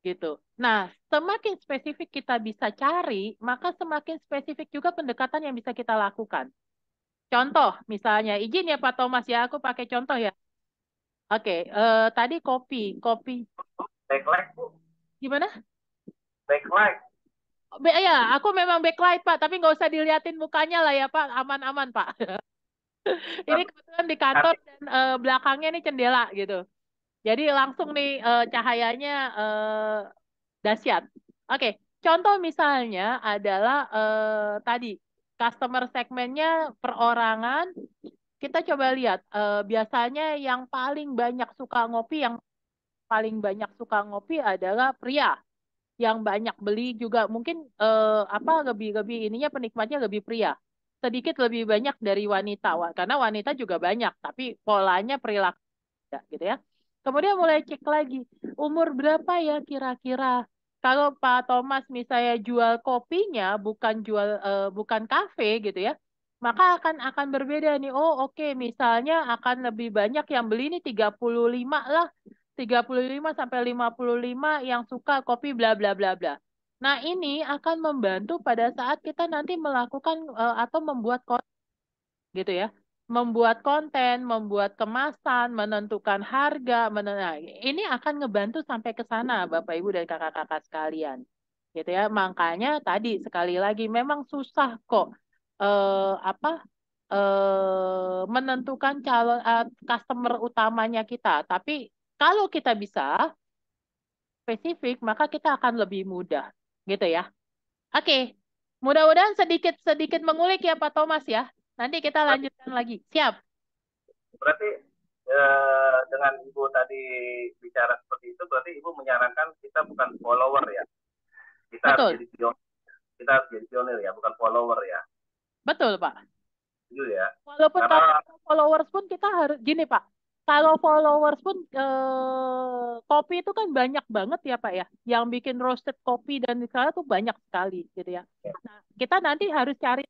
gitu. Nah, semakin spesifik kita bisa cari, maka semakin spesifik juga pendekatan yang bisa kita lakukan. Contoh, misalnya, izin ya Pak Thomas ya, aku pakai contoh ya. Oke, okay, uh, eh, tadi kopi, kopi. Backlight, Bu. Gimana? Backlight. Oh, be ya, aku memang backlight Pak, tapi nggak usah diliatin mukanya lah ya Pak, aman-aman Pak. (laughs) Ini kebetulan di kantor dan uh, belakangnya ini cendela gitu. Jadi langsung nih uh, cahayanya uh, Dahsyat. Oke, contoh misalnya adalah eh, tadi customer segmennya perorangan. Kita coba lihat eh, biasanya yang paling banyak suka ngopi, yang paling banyak suka ngopi adalah pria. Yang banyak beli juga mungkin eh, apa lebih-lebih ininya penikmatnya lebih pria sedikit lebih banyak dari wanita karena wanita juga banyak tapi polanya perilaku gitu ya Kemudian mulai cek lagi, umur berapa ya kira-kira? Kalau Pak Thomas misalnya jual kopinya, bukan jual uh, bukan kafe gitu ya, maka akan akan berbeda nih. Oh, oke, okay. misalnya akan lebih banyak yang beli nih 35 lah. 35 sampai 55 yang suka kopi bla bla bla bla. Nah, ini akan membantu pada saat kita nanti melakukan uh, atau membuat konten gitu ya membuat konten, membuat kemasan, menentukan harga, menentukan nah, ini akan ngebantu sampai ke sana hmm. Bapak Ibu dan kakak-kakak sekalian. Gitu ya. Makanya tadi sekali lagi memang susah kok eh, apa eh, menentukan calon eh, customer utamanya kita, tapi kalau kita bisa spesifik, maka kita akan lebih mudah, gitu ya. Oke, mudah-mudahan sedikit-sedikit mengulik ya Pak Thomas ya. Nanti kita lanjutkan lagi. Siap. Berarti eh, dengan Ibu tadi bicara seperti itu, berarti Ibu menyarankan kita bukan follower ya. Kita Betul. harus jadi pionir. Kita harus jadi pionir ya, bukan follower ya. Betul, Pak. Setuju ya. Walaupun Karena... followers pun kita harus gini, Pak. Kalau followers pun eh, kopi itu kan banyak banget ya Pak ya, yang bikin roasted kopi dan misalnya tuh banyak sekali gitu ya. ya. Nah, kita nanti harus cari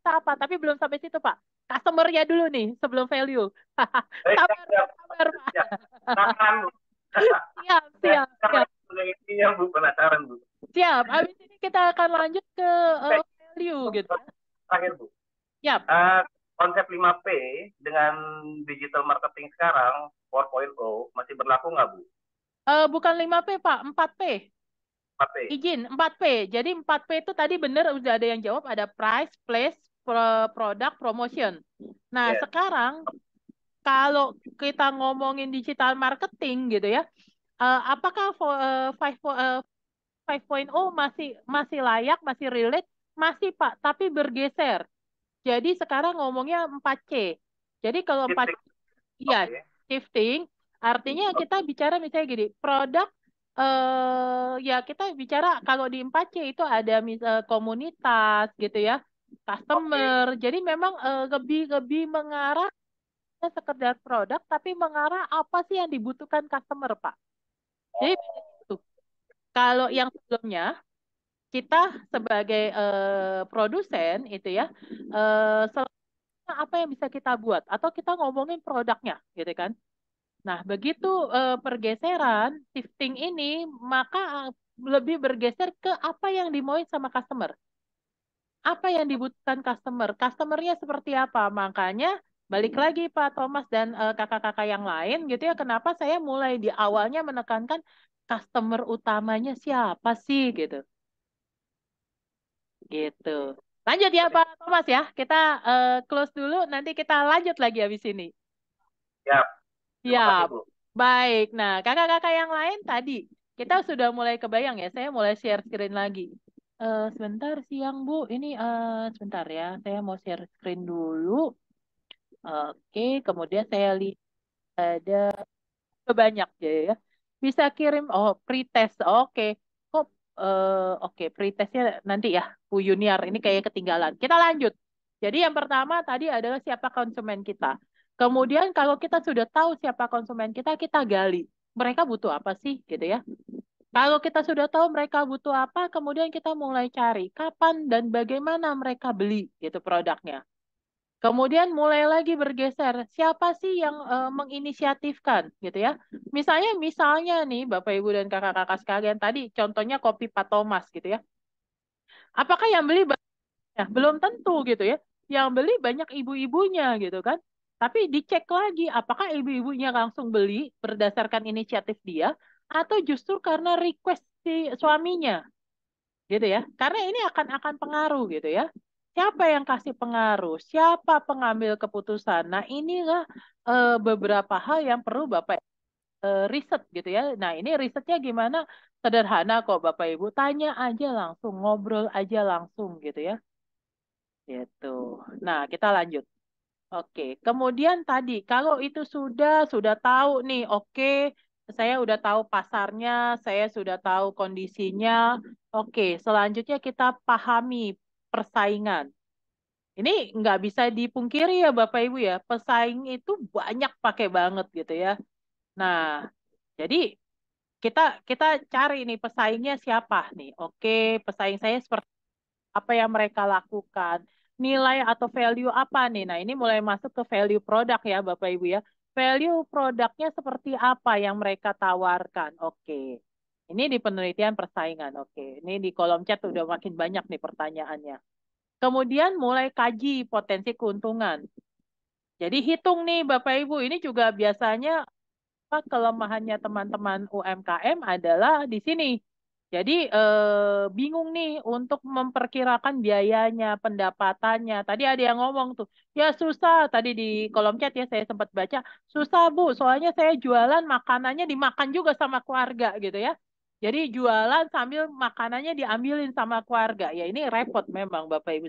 kita apa, tapi belum sampai situ Pak. customer ya dulu nih sebelum value. sabar, eh, siap, sabar Pak. Siap, (laughs) siap, siap. siap. Intinya Bu penasaran Bu. Siap, habis ini kita akan lanjut ke uh, value gitu. Terakhir Bu. Siap. Uh, konsep 5P dengan digital marketing sekarang 4.0 masih berlaku nggak Bu? Uh, bukan 5P Pak, 4P. 4P. Izin, 4P. Jadi 4P itu tadi benar udah ada yang jawab, ada price, place, pro produk promotion. Nah, yeah. sekarang kalau kita ngomongin digital marketing gitu ya, uh, apakah uh, eh, 5.0 eh, masih masih layak, masih relate, masih Pak, tapi bergeser. Jadi sekarang ngomongnya 4C. Jadi kalau 4 ya shifting, artinya kita bicara misalnya gini, produk eh ya kita bicara kalau di 4C itu ada komunitas gitu ya customer. Okay. Jadi memang uh, eh, lebih lebih mengarah sekedar produk, tapi mengarah apa sih yang dibutuhkan customer, Pak? Jadi oh. itu. Kalau yang sebelumnya kita sebagai uh, produsen itu ya uh, apa yang bisa kita buat atau kita ngomongin produknya gitu kan nah begitu uh, pergeseran shifting ini maka lebih bergeser ke apa yang dimauin sama customer apa yang dibutuhkan customer, customernya seperti apa. Makanya balik hmm. lagi Pak Thomas dan eh, kakak-kakak yang lain gitu ya, kenapa saya mulai di awalnya menekankan customer utamanya siapa sih gitu. Gitu. Lanjut ya Pak Thomas ya, kita uh, close dulu, nanti kita lanjut lagi habis ini. Ya. Ya, baik. Nah, kakak-kakak yang lain tadi kita sudah mulai kebayang ya, saya mulai share screen lagi. Uh, sebentar siang Bu, ini uh, sebentar ya, saya mau share screen dulu. Oke, kemudian saya lihat ada banyak ya, ya. Bisa kirim oh pretest. Oke. Kok uh, oke pretestnya nanti ya Bu Yuniar ini kayak ketinggalan. Kita lanjut. Jadi yang pertama tadi adalah siapa konsumen kita. Kemudian kalau kita sudah tahu siapa konsumen kita, kita gali mereka butuh apa sih gitu ya. Kalau kita sudah tahu mereka butuh apa, kemudian kita mulai cari kapan dan bagaimana mereka beli gitu produknya. Kemudian mulai lagi bergeser, siapa sih yang e, menginisiatifkan gitu ya. Misalnya misalnya nih Bapak Ibu dan kakak-kakak sekalian tadi contohnya kopi Pak Thomas gitu ya. Apakah yang beli ya, belum tentu gitu ya. Yang beli banyak ibu-ibunya gitu kan. Tapi dicek lagi apakah ibu-ibunya langsung beli berdasarkan inisiatif dia atau justru karena request si suaminya gitu ya karena ini akan akan pengaruh gitu ya siapa yang kasih pengaruh siapa pengambil keputusan nah inilah e, beberapa hal yang perlu bapak e, riset gitu ya nah ini risetnya gimana sederhana kok bapak ibu tanya aja langsung ngobrol aja langsung gitu ya gitu nah kita lanjut oke kemudian tadi kalau itu sudah sudah tahu nih oke saya udah tahu pasarnya, saya sudah tahu kondisinya. Oke, selanjutnya kita pahami persaingan. Ini nggak bisa dipungkiri ya Bapak Ibu ya, pesaing itu banyak pakai banget gitu ya. Nah, jadi kita kita cari nih pesaingnya siapa nih. Oke, pesaing saya seperti apa yang mereka lakukan, nilai atau value apa nih. Nah, ini mulai masuk ke value produk ya Bapak Ibu ya value produknya seperti apa yang mereka tawarkan. Oke. Okay. Ini di penelitian persaingan. Oke. Okay. Ini di kolom chat udah makin banyak nih pertanyaannya. Kemudian mulai kaji potensi keuntungan. Jadi hitung nih Bapak Ibu, ini juga biasanya apa kelemahannya teman-teman UMKM adalah di sini jadi eh, bingung nih untuk memperkirakan biayanya, pendapatannya. Tadi ada yang ngomong tuh, ya susah. Tadi di kolom chat ya saya sempat baca, susah Bu, soalnya saya jualan makanannya dimakan juga sama keluarga gitu ya. Jadi jualan sambil makanannya diambilin sama keluarga. Ya ini repot memang Bapak Ibu.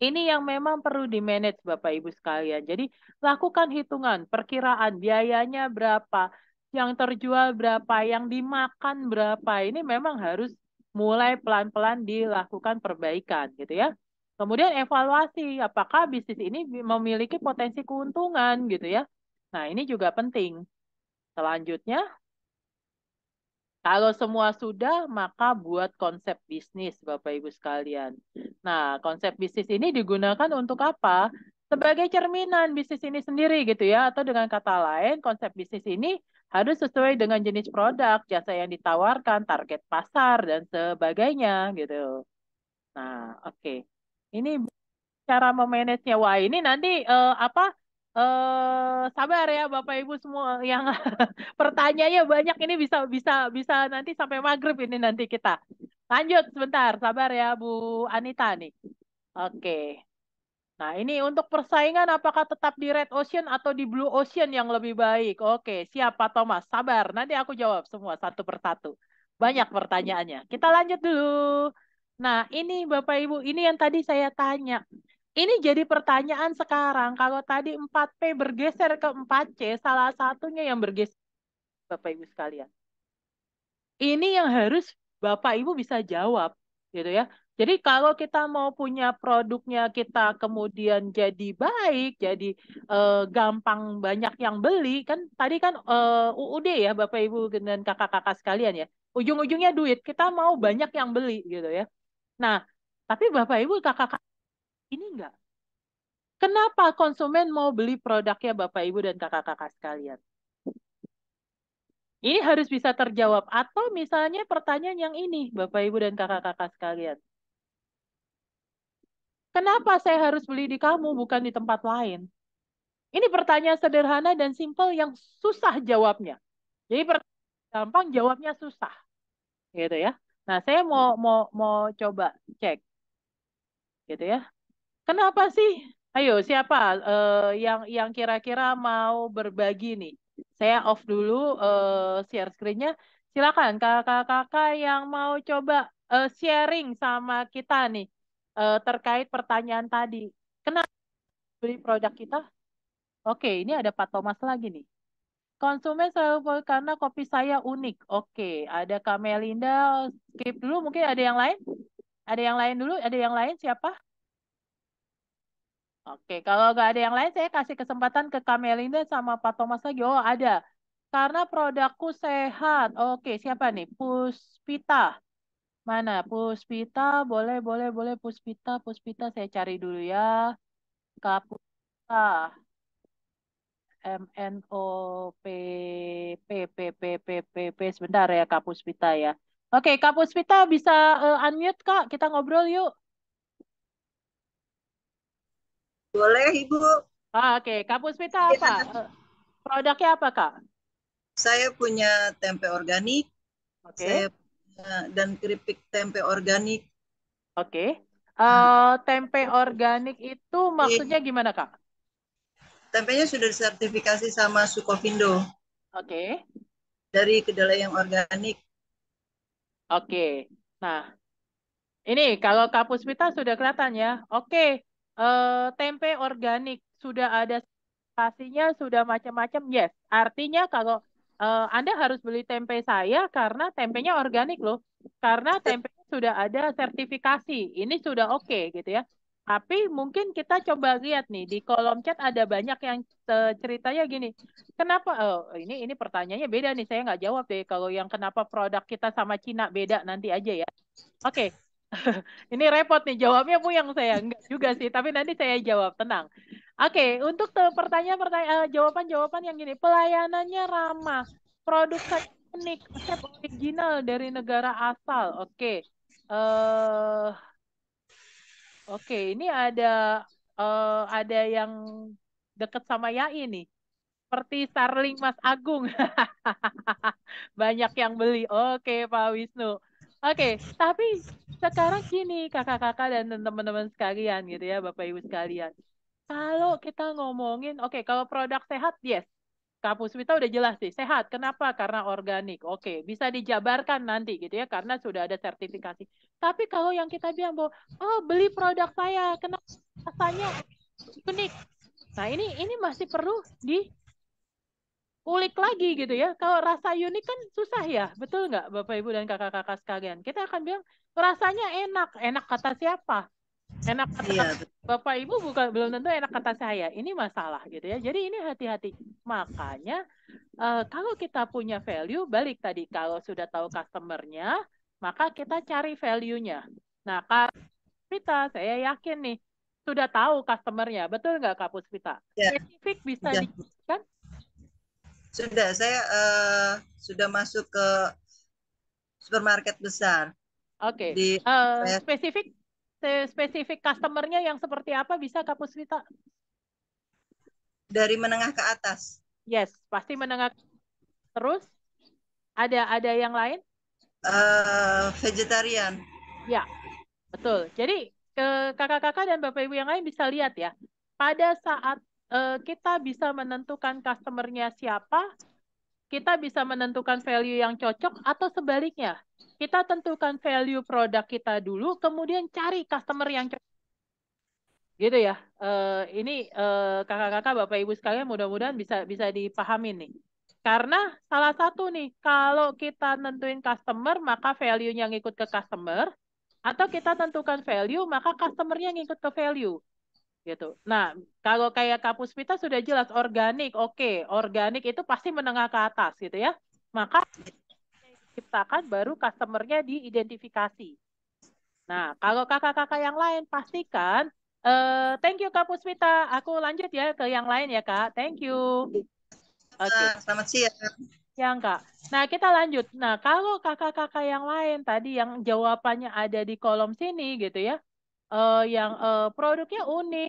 Ini yang memang perlu di manage Bapak Ibu sekalian. Jadi lakukan hitungan, perkiraan biayanya berapa, yang terjual berapa, yang dimakan berapa. Ini memang harus mulai pelan-pelan dilakukan perbaikan gitu ya. Kemudian evaluasi apakah bisnis ini memiliki potensi keuntungan gitu ya. Nah, ini juga penting. Selanjutnya, kalau semua sudah, maka buat konsep bisnis, Bapak Ibu sekalian. Nah, konsep bisnis ini digunakan untuk apa? Sebagai cerminan bisnis ini sendiri gitu ya, atau dengan kata lain, konsep bisnis ini harus sesuai dengan jenis produk, jasa yang ditawarkan, target pasar, dan sebagainya gitu. Nah, oke. Okay. Ini cara memanage-nya. Wah, ini nanti uh, apa uh, sabar ya Bapak Ibu semua yang (laughs) pertanyaannya banyak ini bisa bisa bisa nanti sampai maghrib ini nanti kita. Lanjut sebentar, sabar ya Bu Anita nih. Oke. Okay. Nah, ini untuk persaingan apakah tetap di Red Ocean atau di Blue Ocean yang lebih baik? Oke, siapa Thomas? Sabar, nanti aku jawab semua satu persatu. Banyak pertanyaannya. Kita lanjut dulu. Nah, ini Bapak Ibu, ini yang tadi saya tanya. Ini jadi pertanyaan sekarang. Kalau tadi 4P bergeser ke 4C, salah satunya yang bergeser Bapak Ibu sekalian. Ini yang harus Bapak Ibu bisa jawab, gitu ya. Jadi kalau kita mau punya produknya kita kemudian jadi baik, jadi uh, gampang banyak yang beli, kan tadi kan uh, eh, UUD ya Bapak Ibu dan kakak-kakak sekalian ya, ujung-ujungnya duit kita mau banyak yang beli gitu ya. Nah, tapi Bapak Ibu kakak-kakak ini enggak. Kenapa konsumen mau beli produknya Bapak Ibu dan kakak-kakak sekalian? Ini harus bisa terjawab. Atau misalnya pertanyaan yang ini, Bapak Ibu dan kakak-kakak sekalian. Kenapa saya harus beli di kamu bukan di tempat lain? Ini pertanyaan sederhana dan simpel yang susah jawabnya. Jadi pertanyaan gampang jawabnya susah. Gitu ya. Nah, saya mau mau mau coba cek. Gitu ya. Kenapa sih? Ayo siapa uh, yang yang kira-kira mau berbagi nih? Saya off dulu uh, share screen-nya. Silakan kakak-kakak yang mau coba uh, sharing sama kita nih uh, terkait pertanyaan tadi. Kenapa beli produk kita? Oke, ini ada Pak Thomas lagi nih. Konsumen selalu karena kopi saya unik. Oke, ada Kamelinda. Skip dulu, mungkin ada yang lain? Ada yang lain dulu? Ada yang lain siapa? Oke, kalau nggak ada yang lain, saya kasih kesempatan ke Kamelinda sama Pak Thomas lagi. Oh, ada. Karena produkku sehat. Oke, siapa nih? Puspita. Mana? Puspita, boleh, boleh, boleh. Puspita, Puspita, saya cari dulu ya. Kapuspita. M N O P P P P P P P sebentar ya kapuspita ya. Oke, okay, Kapuspita bisa uh, unmute Kak, kita ngobrol yuk. Boleh Ibu. Ah, Oke, okay. Kapuspita ya. apa? Eh, produknya apa Kak? Saya punya tempe organik. Oke. Okay. Saya Eh, dan keripik tempe organik. Oke. Okay. Uh, eh, tempe organik itu maksudnya gimana, Kak? Tempenya sudah disertifikasi sama Sukovindo. Oke. Okay. Dari kedelai yang organik. Oke. Okay. Nah, ini kalau kapus pita sudah kelihatan ya. Oke. Uh, tempe organik sudah ada pastinya sudah macam-macam. Yes. Artinya kalau uh, Anda harus beli tempe saya karena tempenya organik loh. Karena eh. tempe sudah ada sertifikasi, ini sudah oke okay, gitu ya. Tapi mungkin kita coba lihat nih di kolom chat ada banyak yang eh, ceritanya gini. Kenapa? Oh, ini ini pertanyaannya beda nih. Saya nggak jawab deh kalau yang kenapa produk kita sama Cina beda nanti aja ya. Oke. Okay. (laughs) ini repot nih jawabnya bu yang saya enggak juga sih, tapi nanti saya jawab tenang. Oke, okay, untuk pertanyaan-pertanyaan eh, jawaban-jawaban yang gini, pelayanannya ramah, produk unik, resep original dari negara asal. Oke. Okay. Uh, eh, Oke, okay. ini ada uh, ada yang deket sama Yai nih. Seperti Starling Mas Agung. (laughs) Banyak yang beli. Oke, okay, Pak Wisnu. Oke, okay, tapi sekarang gini kakak-kakak dan teman-teman sekalian gitu ya, Bapak Ibu sekalian. Kalau hmm. kita ngomongin, oke, okay, kalau produk sehat, yes. Kapus Wita udah jelas sih, sehat. Kenapa? Karena organik. Oke, okay. bisa dijabarkan nanti gitu ya, karena sudah ada sertifikasi. Tapi kalau yang kita bilang bahwa, oh beli produk saya, kenapa rasanya unik. Nah ini ini masih perlu di kulik lagi gitu ya. Kalau rasa unik kan susah ya, betul nggak Bapak Ibu dan kakak-kakak sekalian? Kita akan bilang rasanya enak, enak kata siapa? enak kata iya, (laughs) bapak ibu bukan belum tentu enak kata saya ini masalah gitu ya jadi ini hati-hati makanya uh, kalau kita punya value balik tadi kalau sudah tahu customernya maka kita cari value-nya nah kak Pita saya yakin nih sudah tahu customernya betul nggak kak Puspita yeah. spesifik bisa yeah. dijelaskan sudah saya uh, sudah masuk ke supermarket besar oke okay. Eh, uh, spesifik spesifik customernya yang seperti apa bisa Kak Puswita? Dari menengah ke atas. Yes, pasti menengah. Terus ada ada yang lain? Uh, vegetarian. Ya, betul. Jadi ke kakak-kakak dan bapak ibu yang lain bisa lihat ya. Pada saat uh, kita bisa menentukan customernya siapa, kita bisa menentukan value yang cocok atau sebaliknya. Kita tentukan value produk kita dulu, kemudian cari customer yang cocok. Gitu ya. Uh, ini eh, kakak-kakak, uh, bapak ibu sekalian, mudah-mudahan bisa bisa dipahami nih. Karena salah satu nih, kalau kita nentuin customer, maka value yang ikut ke customer. Atau kita tentukan value, maka customer yang ikut ke value gitu. Nah, kalau kayak kapus pita sudah jelas organik, oke, okay. organik itu pasti menengah ke atas gitu ya. Maka diciptakan baru customernya diidentifikasi. Nah, kalau kakak-kakak yang lain pastikan, uh, thank you kapus pita. Aku lanjut ya ke yang lain ya kak. Thank you. Oke. Okay. Ah, selamat siang. Siang ya, kak. Nah kita lanjut. Nah kalau kakak-kakak yang lain tadi yang jawabannya ada di kolom sini gitu ya uh, yang uh, produknya unik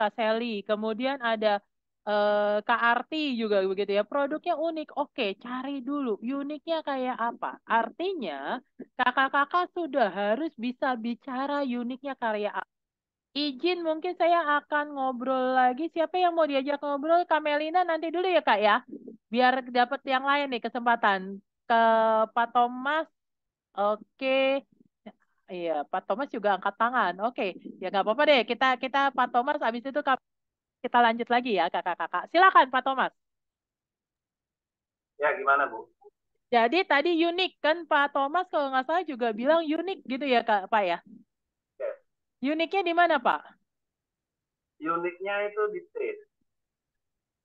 Kak Sally kemudian ada uh, Kak Arti juga begitu ya produknya unik oke cari dulu uniknya kayak apa artinya kakak-kakak sudah harus bisa bicara uniknya karya izin mungkin saya akan ngobrol lagi. Siapa yang mau diajak ngobrol? Kamelina nanti dulu ya kak ya. Biar dapat yang lain nih kesempatan. Ke Pak Thomas. Oke. Iya, Pak Thomas juga angkat tangan. Oke, ya nggak apa-apa deh. Kita kita Pak Thomas habis itu kita lanjut lagi ya kakak-kakak. Silakan Pak Thomas. Ya, gimana Bu? Jadi tadi unik kan Pak Thomas kalau nggak salah juga bilang unik gitu ya Kak, Pak ya? Yes. Ya. Uniknya di mana Pak? Uniknya itu di taste.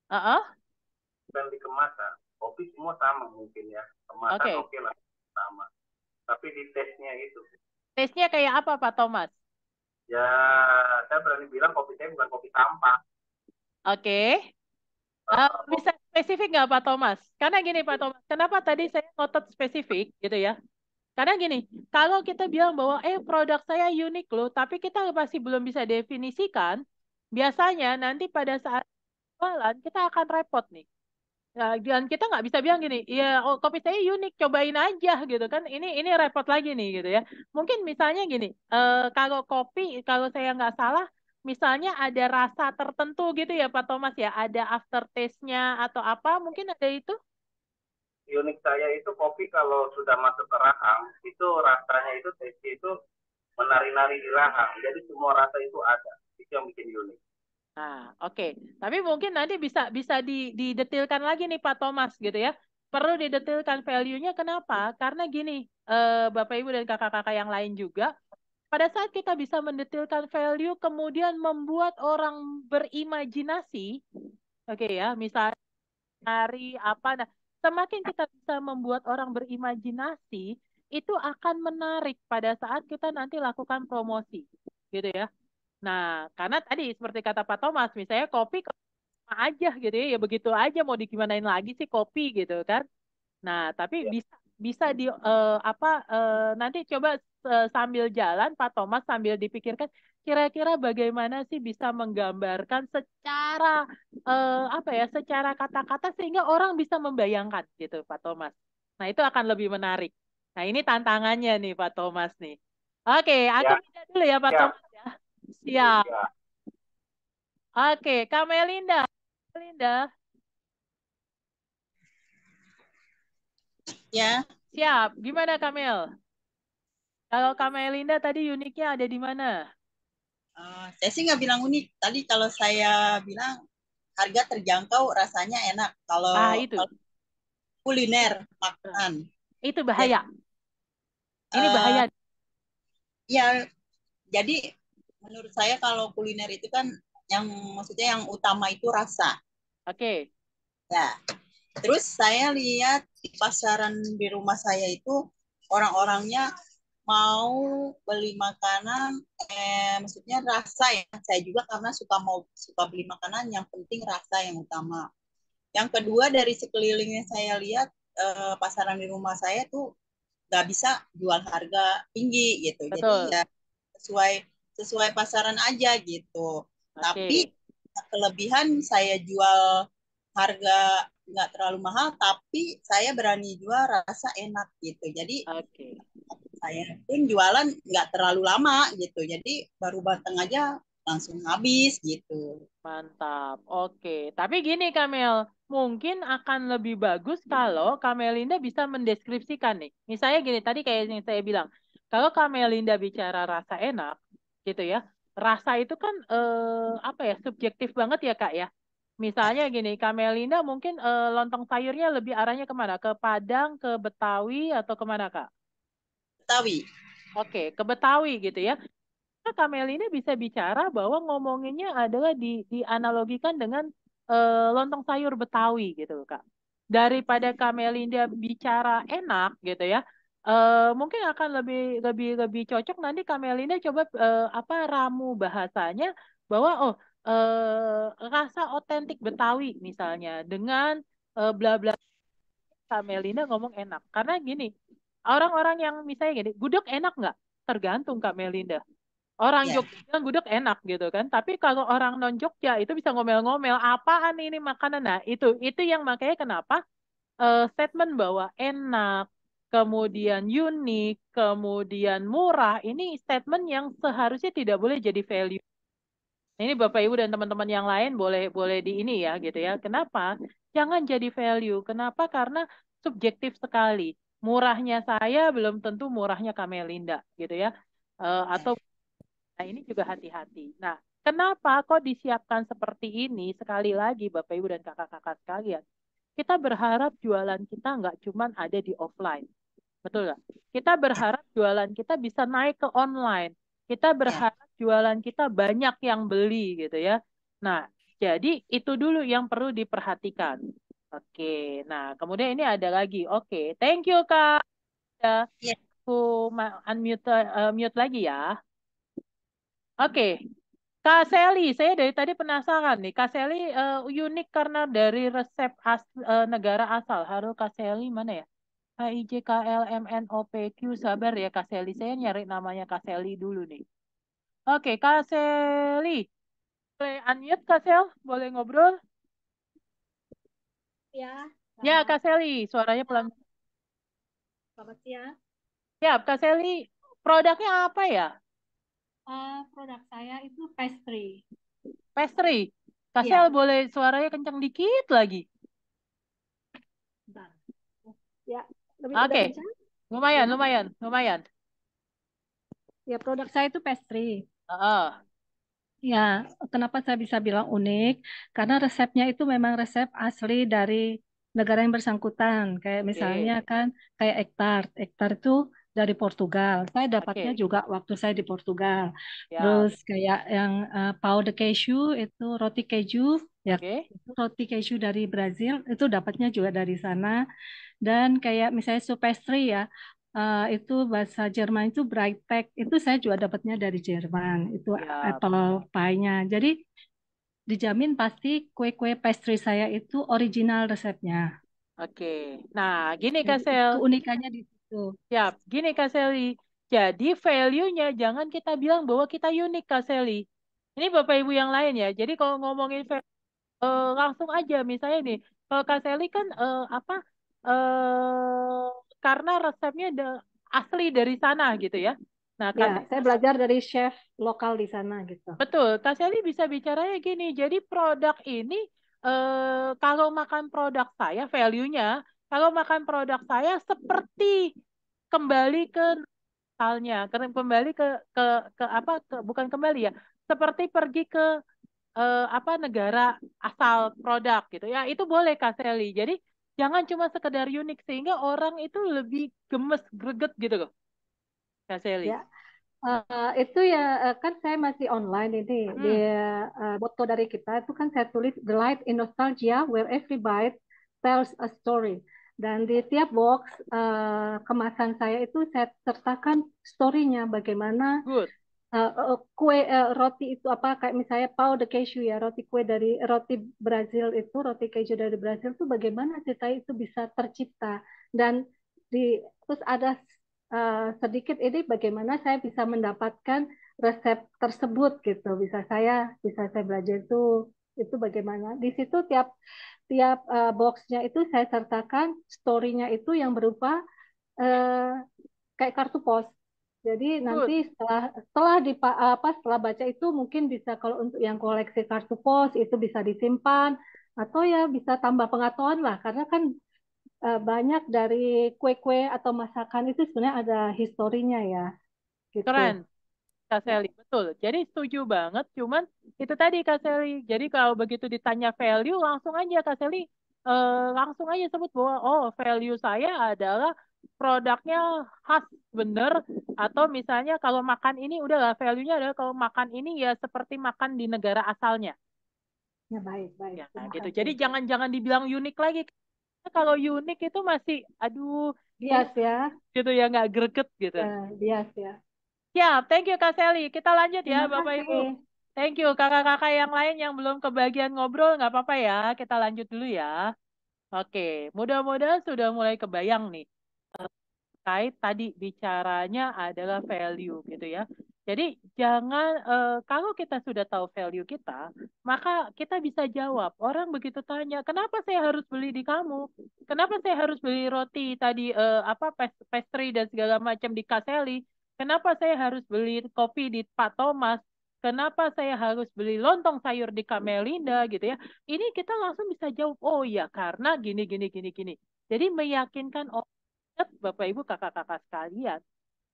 Uh -uh. Dan di kemasan. Kopi semua sama mungkin ya. Kemasan oke okay. okay lah sama. Tapi di tesnya itu taste kayak apa Pak Thomas? Ya, saya berani bilang kopi saya bukan kopi sampah. Oke. Okay. Uh, eh, eh, bisa spesifik nggak Pak Thomas? Karena gini Pak Thomas, kenapa tadi saya ngotot spesifik gitu ya? Karena gini, kalau kita bilang bahwa eh produk saya unik loh, tapi kita pasti belum bisa definisikan, biasanya nanti pada saat jualan kita akan repot nih. Eh, dan kita nggak bisa bilang gini, ya kopi saya unik, cobain aja gitu kan. Ini ini repot lagi nih gitu ya. Mungkin misalnya gini, uh, kalau kopi kalau saya nggak salah, misalnya ada rasa tertentu gitu ya Pak Thomas ya, ada aftertaste-nya atau apa, mungkin ada itu? Unik saya itu kopi kalau sudah masuk ke rahang, itu rasanya itu taste itu menari-nari di rahang. Jadi semua rasa itu ada. Itu yang bikin unik. Nah, oke. Okay. Tapi mungkin nanti bisa bisa di, didetilkan lagi nih Pak Thomas gitu ya. Perlu didetilkan value-nya kenapa? Karena gini, eh, Bapak Ibu dan kakak-kakak yang lain juga, pada saat kita bisa mendetilkan value kemudian membuat orang berimajinasi, oke okay ya, misalnya hari apa nah, semakin kita bisa membuat orang berimajinasi, itu akan menarik pada saat kita nanti lakukan promosi, gitu ya. Nah, karena tadi seperti kata Pak Thomas, misalnya kopi aja gitu ya, ya begitu aja mau digimanain lagi sih kopi gitu kan. Nah, tapi ya. bisa bisa di uh, apa uh, nanti coba uh, sambil jalan Pak Thomas sambil dipikirkan kira-kira bagaimana sih bisa menggambarkan secara uh, apa ya, secara kata-kata sehingga orang bisa membayangkan gitu Pak Thomas. Nah, itu akan lebih menarik. Nah, ini tantangannya nih Pak Thomas nih. Oke, aku ya. dulu ya Pak ya. Thomas Siap. Oke, Kak Melinda. Melinda. Ya. Siap. Gimana Kamel? Kalau Kamelinda tadi uniknya ada di mana? Uh, saya sih nggak bilang unik. Tadi kalau saya bilang harga terjangkau, rasanya enak. Kalau ah, itu. Kalau kuliner makanan. Itu bahaya. Ya. Ini eh, bahaya. Uh, ya, jadi menurut saya kalau kuliner itu kan yang maksudnya yang utama itu rasa. Oke. Okay. Ya. Terus saya lihat di pasaran di rumah saya itu orang-orangnya mau beli makanan eh maksudnya rasa ya. Saya juga karena suka mau suka beli makanan yang penting rasa yang utama. Yang kedua dari sekelilingnya saya lihat eh, pasaran di rumah saya tuh nggak bisa jual harga tinggi gitu. Betul. Jadi ya sesuai sesuai pasaran aja gitu. Okay. Tapi kelebihan saya jual harga nggak terlalu mahal, tapi saya berani jual rasa enak gitu. Jadi okay. saya pun jualan nggak terlalu lama gitu. Jadi baru batang aja langsung habis gitu. Mantap. Oke, tapi gini Kamel, mungkin akan lebih bagus iya. kalau Kamelinda bisa mendeskripsikan nih. Misalnya gini tadi kayak yang saya bilang, kalau Kamelinda bicara rasa enak, gitu ya. Rasa itu kan eh, apa ya subjektif banget ya kak ya. Misalnya gini, Kamelinda mungkin eh, lontong sayurnya lebih arahnya kemana? Ke Padang, ke Betawi atau kemana kak? Betawi. Oke, ke Betawi gitu ya. Nah, Kamelinda bisa bicara bahwa ngomonginnya adalah di, dianalogikan dengan eh, lontong sayur Betawi gitu kak. Daripada Kamelinda bicara enak gitu ya, uh, mungkin akan lebih lebih lebih cocok nanti Kak coba, uh, apa, ramu bahasanya bahwa, oh, uh, rasa otentik Betawi misalnya dengan, uh, bla bla Kak ngomong enak. Karena gini, orang-orang yang misalnya gini, "Gudeg enak nggak?" Tergantung Kak Melinda. Orang yeah. Jogja bilang gudeg enak gitu kan, tapi kalau orang non Jogja itu bisa ngomel-ngomel, "Apaan ini makanan?" Nah, itu itu yang makanya kenapa, uh, statement bahwa enak, kemudian unik, kemudian murah, ini statement yang seharusnya tidak boleh jadi value. ini Bapak Ibu dan teman-teman yang lain boleh boleh di ini ya gitu ya. Kenapa? Jangan jadi value. Kenapa? Karena subjektif sekali. Murahnya saya belum tentu murahnya Kamelinda gitu ya. E, atau nah ini juga hati-hati. Nah, kenapa kok disiapkan seperti ini? Sekali lagi Bapak Ibu dan kakak-kakak sekalian, kita berharap jualan kita nggak cuma ada di offline. Betul nggak? Kita berharap jualan kita bisa naik ke online. Kita ya. berharap jualan kita banyak yang beli gitu ya. Nah, jadi itu dulu yang perlu diperhatikan. Oke, nah kemudian ini ada lagi. Oke, thank you Kak. Ya, ya. aku unmute uh, mute lagi ya. Oke, Kak Sally, saya dari tadi penasaran nih. Kak Sally uh, unik karena dari resep as, uh, negara asal. Harus Kak Sally mana ya? K I J K L M N O P Q sabar ya Kak Seli. Saya nyari namanya Kak Seli dulu nih. Oke, Kak Seli. Boleh unmute Kak Sel? Boleh ngobrol? Ya. Ya, Kak Seli, suaranya pelan. Selamat siang. Ya, Kak Seli, produknya apa ya? Uh, produk saya itu pastry. Pastry? Kak ya. boleh suaranya kencang dikit lagi? Ya. Oke. Okay. Lumayan, lumayan, lumayan. Ya, produk saya itu pastry. Uh -uh. Ya, kenapa saya bisa bilang unik? Karena resepnya itu memang resep asli dari negara yang bersangkutan. Kayak okay. misalnya kan, kayak ektar. Ektar itu dari Portugal. Saya dapatnya okay. juga waktu saya di Portugal. Yeah. Terus kayak yang uh, pau de queijo itu roti keju, ya okay. itu roti keju dari Brazil itu dapatnya juga dari sana. Dan kayak misalnya sup pastry ya, uh, itu bahasa Jerman itu pack itu saya juga dapatnya dari Jerman. Itu yeah. apple pie-nya. Jadi dijamin pasti kue-kue pastry saya itu original resepnya. Oke. Okay. Nah, gini Kak Sel. Keunikannya di Tuh. Ya, gini Kak Seli. Jadi value-nya jangan kita bilang bahwa kita unik Kak Seli. Ini Bapak Ibu yang lain ya. Jadi kalau ngomongin value, uh, langsung aja misalnya nih, kalau Kak Seli kan uh, apa uh, karena resepnya de, asli dari sana gitu ya. Nah, ya, Kak, ya, saya belajar dari chef lokal di sana gitu. Betul, Kak Seli bisa bicaranya gini. Jadi produk ini uh, kalau makan produk saya value-nya kalau makan produk saya seperti kembali ke misalnya kembali ke ke ke apa ke bukan kembali ya seperti pergi ke eh, apa negara asal produk gitu ya itu boleh Kak Sally jadi jangan cuma sekedar unik sehingga orang itu lebih gemes greget gitu loh Kak Sally ya. Uh, itu ya eh, kan saya masih online ini hmm. di uh, eh, dari kita itu kan saya tulis delight in nostalgia where every bite tells a story. Dan di tiap box uh, kemasan saya itu saya sertakan story-nya bagaimana Good. Uh, kue uh, roti itu apa kayak misalnya pau de queijo ya roti kue dari roti Brazil itu roti keju dari Brazil itu bagaimana cerita itu bisa tercipta dan di terus ada uh, sedikit ini bagaimana saya bisa mendapatkan resep tersebut gitu bisa saya bisa saya belajar itu itu bagaimana. Di situ tiap tiap uh, boxnya itu saya sertakan storynya itu yang berupa uh, kayak kartu pos. Jadi Good. nanti setelah setelah di apa setelah baca itu mungkin bisa kalau untuk yang koleksi kartu pos itu bisa disimpan atau ya bisa tambah pengetahuan lah karena kan uh, banyak dari kue-kue atau masakan itu sebenarnya ada historinya ya. Gitu. Keren. Kak Sally, iya. betul. Jadi setuju banget, cuman itu tadi Kak Sally. Jadi kalau begitu ditanya value, langsung aja Kak Sally, eh, langsung aja sebut bahwa, oh value saya adalah produknya khas bener, atau misalnya kalau makan ini udahlah value-nya adalah kalau makan ini ya seperti makan di negara asalnya. Ya baik, baik. Ya, nah, gitu. Jadi jangan-jangan dibilang unik lagi. Kalau unik itu masih, aduh, bias ya. Gitu ya, nggak greget gitu. Ya, bias ya. Ya, thank you Kak Sally. Kita lanjut ya, Bapak Ibu. Thank you. Kakak-kakak yang lain yang belum kebagian ngobrol, nggak apa-apa ya. Kita lanjut dulu ya. Oke, mudah-mudahan sudah mulai kebayang nih. Kait tadi bicaranya adalah value gitu ya. Jadi jangan, eh, kalau kita sudah tahu value kita, maka kita bisa jawab. Orang begitu tanya, kenapa saya harus beli di kamu? Kenapa saya harus beli roti tadi, eh, apa pastry dan segala macam di Kaseli? Kenapa saya harus beli kopi di Pak Thomas? Kenapa saya harus beli lontong sayur di Kak Melinda? gitu ya? Ini kita langsung bisa jawab, oh ya karena gini gini gini gini. Jadi meyakinkan orang, Bapak Ibu kakak-kakak sekalian,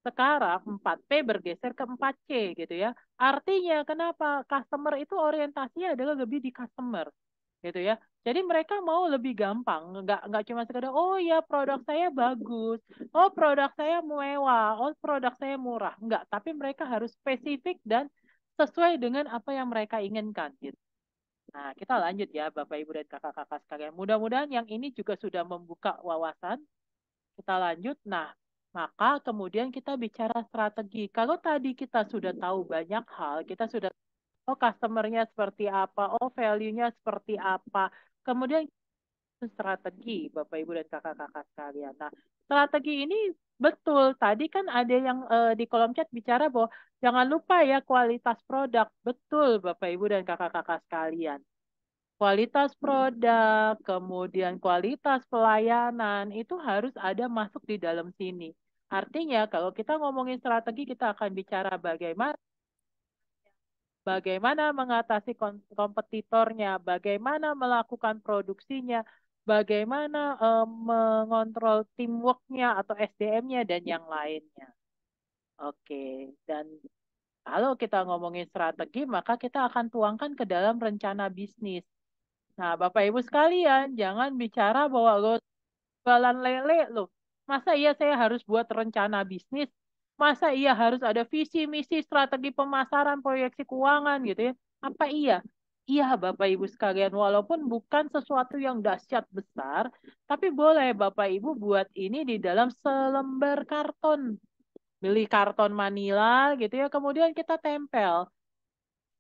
sekarang 4P bergeser ke 4C gitu ya. Artinya kenapa customer itu orientasinya adalah lebih di customer gitu ya. Jadi mereka mau lebih gampang, nggak nggak cuma sekedar oh ya produk saya bagus, oh produk saya mewah, oh produk saya murah, nggak. Tapi mereka harus spesifik dan sesuai dengan apa yang mereka inginkan gitu. Nah kita lanjut ya Bapak Ibu dan kakak-kakak sekalian. Mudah-mudahan yang ini juga sudah membuka wawasan. Kita lanjut. Nah maka kemudian kita bicara strategi. Kalau tadi kita sudah tahu banyak hal, kita sudah oh customernya seperti apa, oh value-nya seperti apa, Kemudian strategi Bapak Ibu dan kakak-kakak sekalian. Nah, strategi ini betul tadi kan ada yang eh, di kolom chat bicara bahwa jangan lupa ya kualitas produk. Betul Bapak Ibu dan kakak-kakak sekalian. Kualitas produk, kemudian kualitas pelayanan itu harus ada masuk di dalam sini. Artinya kalau kita ngomongin strategi kita akan bicara bagaimana bagaimana mengatasi kompetitornya, bagaimana melakukan produksinya, bagaimana uh, mengontrol teamworknya atau SDM-nya dan hmm. yang lainnya. Oke, dan kalau kita ngomongin strategi, maka kita akan tuangkan ke dalam rencana bisnis. Nah, Bapak Ibu sekalian, jangan bicara bahwa lo balan lele loh. Masa iya saya harus buat rencana bisnis Masa iya harus ada visi, misi, strategi pemasaran, proyeksi keuangan gitu ya? Apa iya? Iya Bapak Ibu sekalian, walaupun bukan sesuatu yang dahsyat besar, tapi boleh Bapak Ibu buat ini di dalam selembar karton. Beli karton Manila gitu ya, kemudian kita tempel.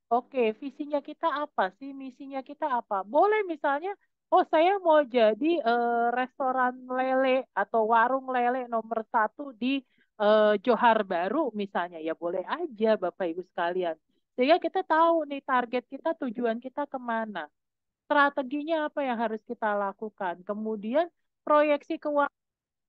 Oke, visinya kita apa sih? Misinya kita apa? Boleh misalnya oh saya mau jadi uh, restoran lele atau warung lele nomor satu di eh, Johar baru misalnya ya boleh aja Bapak Ibu sekalian. Sehingga kita tahu nih target kita, tujuan kita kemana. Strateginya apa yang harus kita lakukan. Kemudian proyeksi keuangan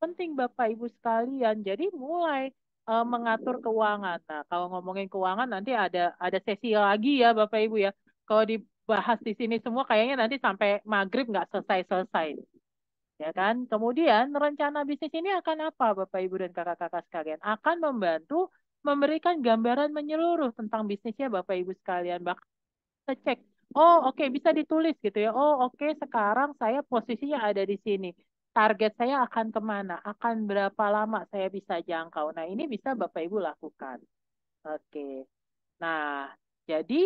penting Bapak Ibu sekalian. Jadi mulai uh, mengatur keuangan. Nah, kalau ngomongin keuangan nanti ada ada sesi lagi ya Bapak Ibu ya. Kalau dibahas di sini semua kayaknya nanti sampai maghrib nggak selesai-selesai. Ya kan? Kemudian rencana bisnis ini akan apa Bapak Ibu dan kakak-kakak sekalian? Akan membantu memberikan gambaran menyeluruh tentang bisnisnya Bapak Ibu sekalian. Bahkan cek, oh oke okay, bisa ditulis gitu ya. Oh oke okay, sekarang saya posisinya ada di sini. Target saya akan kemana? Akan berapa lama saya bisa jangkau? Nah ini bisa Bapak Ibu lakukan. Oke. Okay. Nah jadi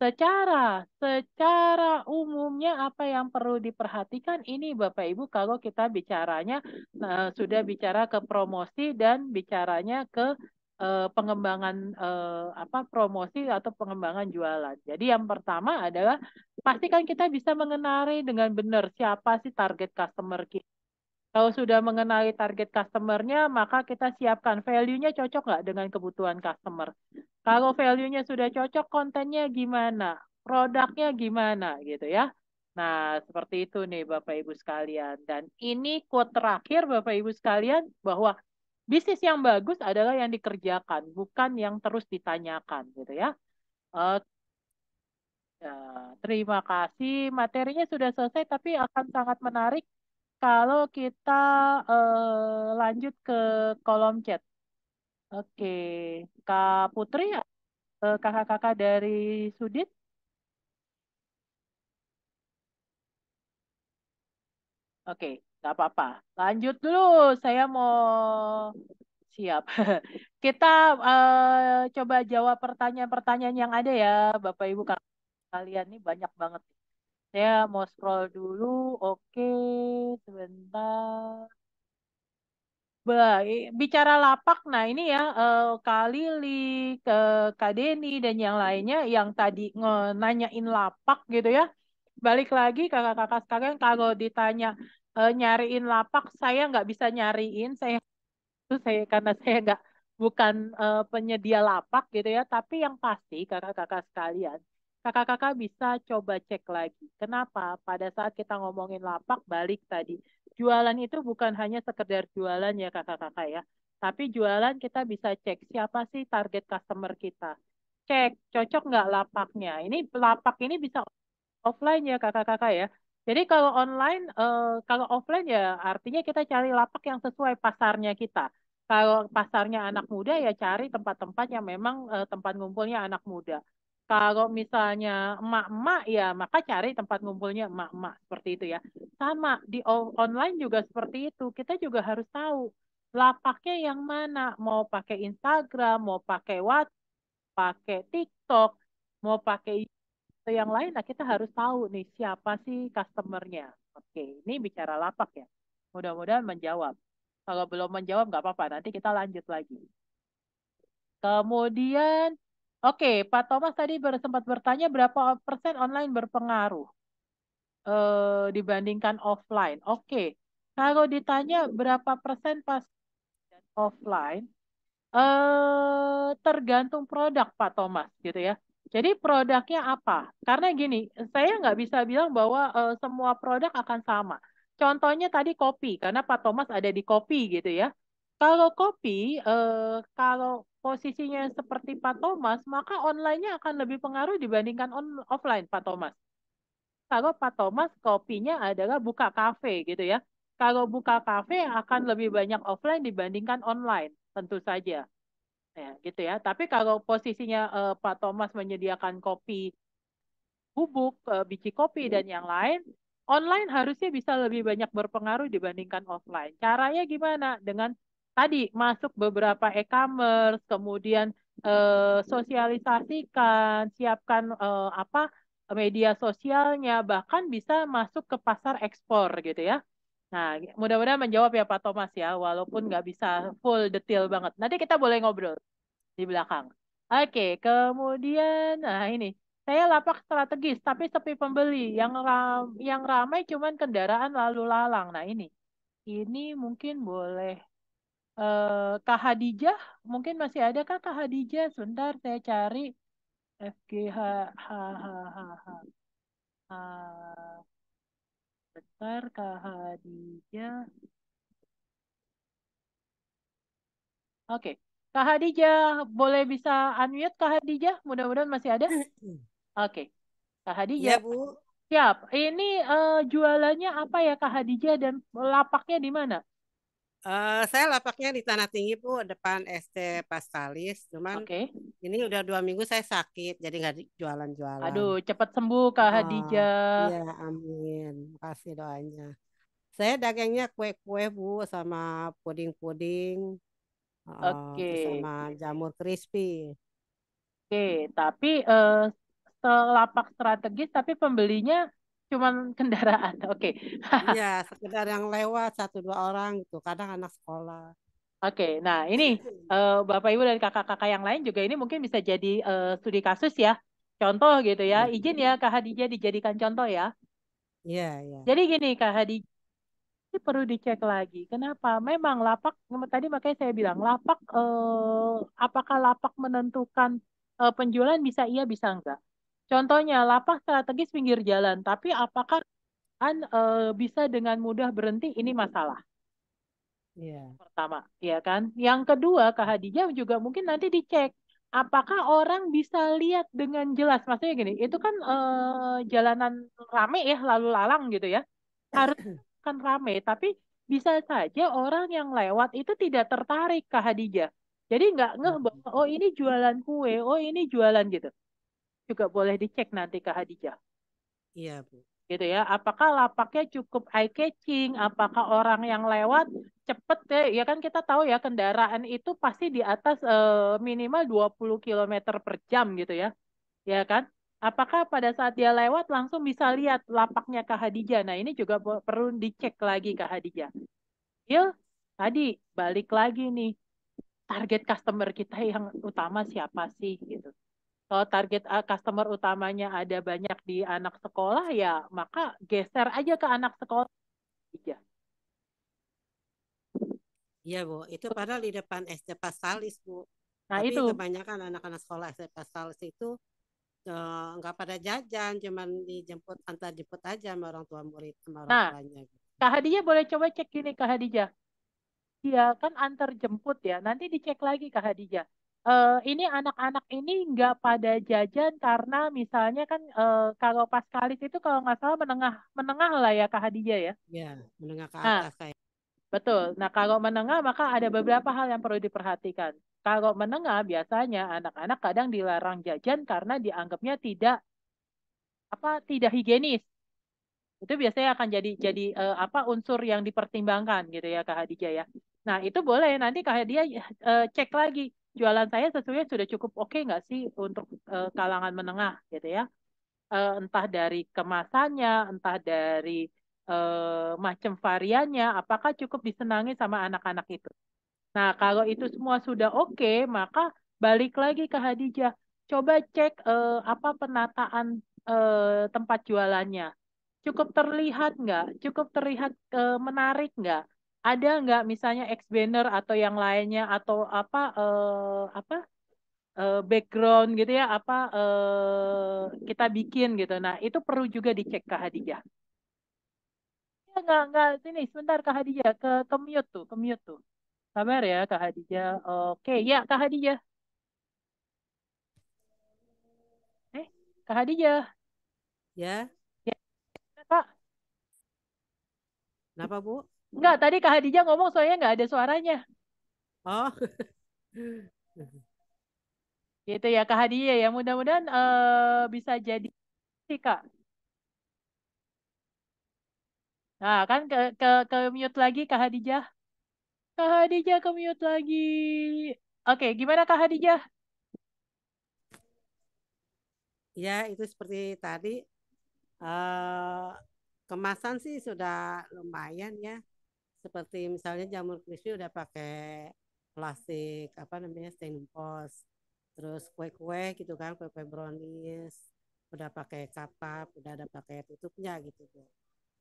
Secara, secara umumnya apa yang perlu diperhatikan ini Bapak Ibu kalau kita bicaranya nah, sudah bicara ke promosi dan bicaranya ke eh, pengembangan eh, apa promosi atau pengembangan jualan. Jadi yang pertama adalah pastikan kita bisa mengenali dengan benar siapa sih target customer kita. Kalau sudah mengenali target customer-nya, maka kita siapkan value-nya cocok nggak dengan kebutuhan customer. Kalau value-nya sudah cocok, kontennya gimana? Produknya gimana gitu ya. Nah, seperti itu nih Bapak Ibu sekalian. Dan ini quote terakhir Bapak Ibu sekalian bahwa bisnis yang bagus adalah yang dikerjakan, bukan yang terus ditanyakan gitu ya. Uh, ya terima kasih. Materinya sudah selesai tapi akan sangat menarik kalau kita uh, lanjut ke kolom chat. Oke, Kak Putri, eh, kakak-kakak dari Sudit, oke, nggak apa-apa. Lanjut dulu, saya mau siap. (laughs) Kita uh, coba jawab pertanyaan-pertanyaan yang ada ya, Bapak Ibu kalian ini banyak banget. Saya mau scroll dulu, oke, sebentar bicara lapak, nah ini ya uh, ke kadeni dan yang lainnya yang tadi nanyain lapak gitu ya. Balik lagi kakak-kakak sekalian kalau ditanya eh, nyariin lapak, saya nggak bisa nyariin, saya itu saya karena saya nggak bukan eh, penyedia lapak gitu ya, tapi yang pasti kakak-kakak sekalian kakak-kakak bisa coba cek lagi. Kenapa? Pada saat kita ngomongin lapak balik tadi, jualan itu bukan hanya sekedar jualan ya kakak-kakak ya. Tapi jualan kita bisa cek siapa sih target customer kita. Cek cocok nggak lapaknya. Ini lapak ini bisa offline ya kakak-kakak ya. Jadi kalau online, eh, kalau offline ya artinya kita cari lapak yang sesuai pasarnya kita. Kalau pasarnya anak muda ya cari tempat-tempat yang memang eh, tempat ngumpulnya anak muda kalau misalnya emak-emak ya maka cari tempat ngumpulnya emak-emak seperti itu ya. Sama di online juga seperti itu. Kita juga harus tahu lapaknya yang mana. Mau pakai Instagram, mau pakai WhatsApp, pakai TikTok, mau pakai atau yang lain, nah kita harus tahu nih siapa sih customernya. Oke, ini bicara lapak ya. Mudah-mudahan menjawab. Kalau belum menjawab nggak apa-apa, nanti kita lanjut lagi. Kemudian Oke, Pak Thomas tadi sempat bertanya berapa persen online berpengaruh eh, dibandingkan offline. Oke, kalau ditanya berapa persen pas offline, eh, tergantung produk Pak Thomas gitu ya. Jadi produknya apa? Karena gini, saya nggak bisa bilang bahwa eh, semua produk akan sama. Contohnya tadi kopi, karena Pak Thomas ada di kopi gitu ya. Kalau kopi, eh, kalau posisinya seperti Pak Thomas, maka online-nya akan lebih pengaruh dibandingkan on offline Pak Thomas. Kalau Pak Thomas kopinya adalah buka kafe gitu ya. Kalau buka kafe akan lebih banyak offline dibandingkan online, tentu saja. Ya, gitu ya. Tapi kalau posisinya eh, Pak Thomas menyediakan kopi bubuk, eh, biji kopi dan yang lain, online harusnya bisa lebih banyak berpengaruh dibandingkan offline. Caranya gimana? Dengan tadi masuk beberapa e-commerce, kemudian eh, sosialisasikan, siapkan eh, apa media sosialnya, bahkan bisa masuk ke pasar ekspor gitu ya. Nah, mudah-mudahan menjawab ya Pak Thomas ya, walaupun nggak bisa full detail banget. Nanti kita boleh ngobrol di belakang. Oke, kemudian nah ini saya lapak strategis tapi sepi pembeli. Yang ram, yang ramai cuman kendaraan lalu lalang. Nah ini, ini mungkin boleh kahadijah eh, Kak Hadijah mungkin masih ada kah Kak Hadijah sebentar saya cari FGH H H H H, Kak Hadijah Oke, okay. Kak Hadijah, boleh bisa unmute Kak Hadijah? Mudah-mudahan masih ada. Oke, okay. Kak Hadijah. Ya, Bu. Siap. Ini eh, jualannya apa ya Kak Hadijah dan lapaknya di mana? Uh, saya lapaknya di Tanah Tinggi Bu, depan st Paskalis. Cuman okay. ini udah dua minggu saya sakit, jadi nggak jualan-jualan. Aduh, cepat sembuh Kak oh, Iya, amin. kasih doanya. Saya dagangnya kue-kue Bu, sama puding-puding. Eh, Oke. Okay. sama jamur crispy. Oke, okay, tapi uh, eh, lapak strategis, tapi pembelinya cuman kendaraan. (laughs) Oke. Okay. Iya, sekedar yang lewat satu dua orang gitu, kadang anak sekolah. Oke, okay, nah ini uh, (laughs) Bapak Ibu dan kakak-kakak yang lain juga ini mungkin bisa jadi uh, studi kasus ya, contoh gitu ya. Iya. Izin ya Kak Hadijah dijadikan contoh ya. Iya, yeah, iya. Yeah. Jadi gini Kak Hadijah, ini perlu dicek lagi. Kenapa? Memang lapak, tadi makanya saya bilang, lapak, eh, apakah lapak menentukan eh, penjualan bisa iya, bisa enggak? Contohnya, lapak strategis pinggir jalan, tapi apakah an, e, eh, bisa dengan mudah berhenti? Ini masalah. Yeah. Pertama, ya kan? Yang kedua, Kak Hadijah juga mungkin nanti dicek apakah orang bisa lihat dengan jelas. Maksudnya gini, itu kan e, jalanan rame ya, lalu lalang gitu ya. Harus (coughs) kan rame, tapi bisa saja orang yang lewat itu tidak tertarik Kak Hadijah. Jadi nggak ngeh bahwa oh ini jualan kue, oh ini jualan gitu juga boleh dicek nanti ke Hadijah. Iya, Bu. Gitu ya. Apakah lapaknya cukup eye catching, apakah orang yang lewat cepet ya, ya kan kita tahu ya kendaraan itu pasti di atas eh, minimal 20 km per jam gitu ya. Ya kan? Apakah pada saat dia lewat langsung bisa lihat lapaknya ke Hadijah? Nah, ini juga perlu dicek lagi ke Hadijah. Yuk, iya, tadi balik lagi nih target customer kita yang utama siapa sih gitu kalau target eh, customer utamanya ada banyak di anak sekolah ya maka geser aja ke anak sekolah aja. Iya. iya Bu, itu padahal di depan SD Pasalis Bu. Nah Tapi itu. kebanyakan anak-anak sekolah SD Pasalis itu uh, pada jajan, cuman dijemput antar jemput aja sama orang tua murid sama orang nah, tuanya. Gitu. Kak Hadijah boleh coba cek ini Kak Hadijah. Iya kan antar jemput ya, nanti dicek lagi Kak Hadijah. Uh, ini anak-anak ini nggak pada jajan karena misalnya kan uh, kalau pas kalis itu kalau nggak salah menengah menengah lah ya Kak Hadija ya. Iya, menengah ke nah, atas nah, kayak. Betul. Nah, kalau menengah maka ada beberapa hal yang perlu diperhatikan. Kalau menengah biasanya anak-anak kadang dilarang jajan karena dianggapnya tidak apa tidak higienis. Itu biasanya akan jadi jadi uh, apa unsur yang dipertimbangkan gitu ya Kak Hadija ya. Nah, itu boleh nanti Kak Hadija uh, cek lagi jualan saya sesungguhnya sudah cukup oke okay nggak sih untuk uh, kalangan menengah gitu ya uh, entah dari kemasannya entah dari uh, macam variannya apakah cukup disenangi sama anak-anak itu nah kalau itu semua sudah oke okay, maka balik lagi ke Hadijah coba cek uh, apa penataan uh, tempat jualannya cukup terlihat nggak cukup terlihat uh, menarik nggak ada nggak misalnya ex banner atau yang lainnya atau apa uh, apa uh, background gitu ya apa uh, kita bikin gitu nah itu perlu juga dicek ke Hadijah ya nggak nggak sini sebentar ke Hadijah ke ke mute tuh ke tuh sabar ya ke Hadijah oke ya ke Hadijah eh ke Hadijah ya ya Kak Kenapa, Bu? Enggak, tadi Kak Hadijah ngomong soalnya enggak ada suaranya. Oh. gitu ya Kak Hadijah ya. Mudah-mudahan uh, bisa jadi sih Kak. Nah, kan ke ke ke mute lagi Kak Hadijah. Kak Hadijah ke mute lagi. Oke, gimana Kak Hadijah? Ya, itu seperti tadi uh, kemasan sih sudah lumayan ya seperti misalnya jamur crispy udah pakai plastik apa namanya stainless post terus kue-kue gitu kan kue-kue brownies udah pakai kapak udah ada pakai tutupnya gitu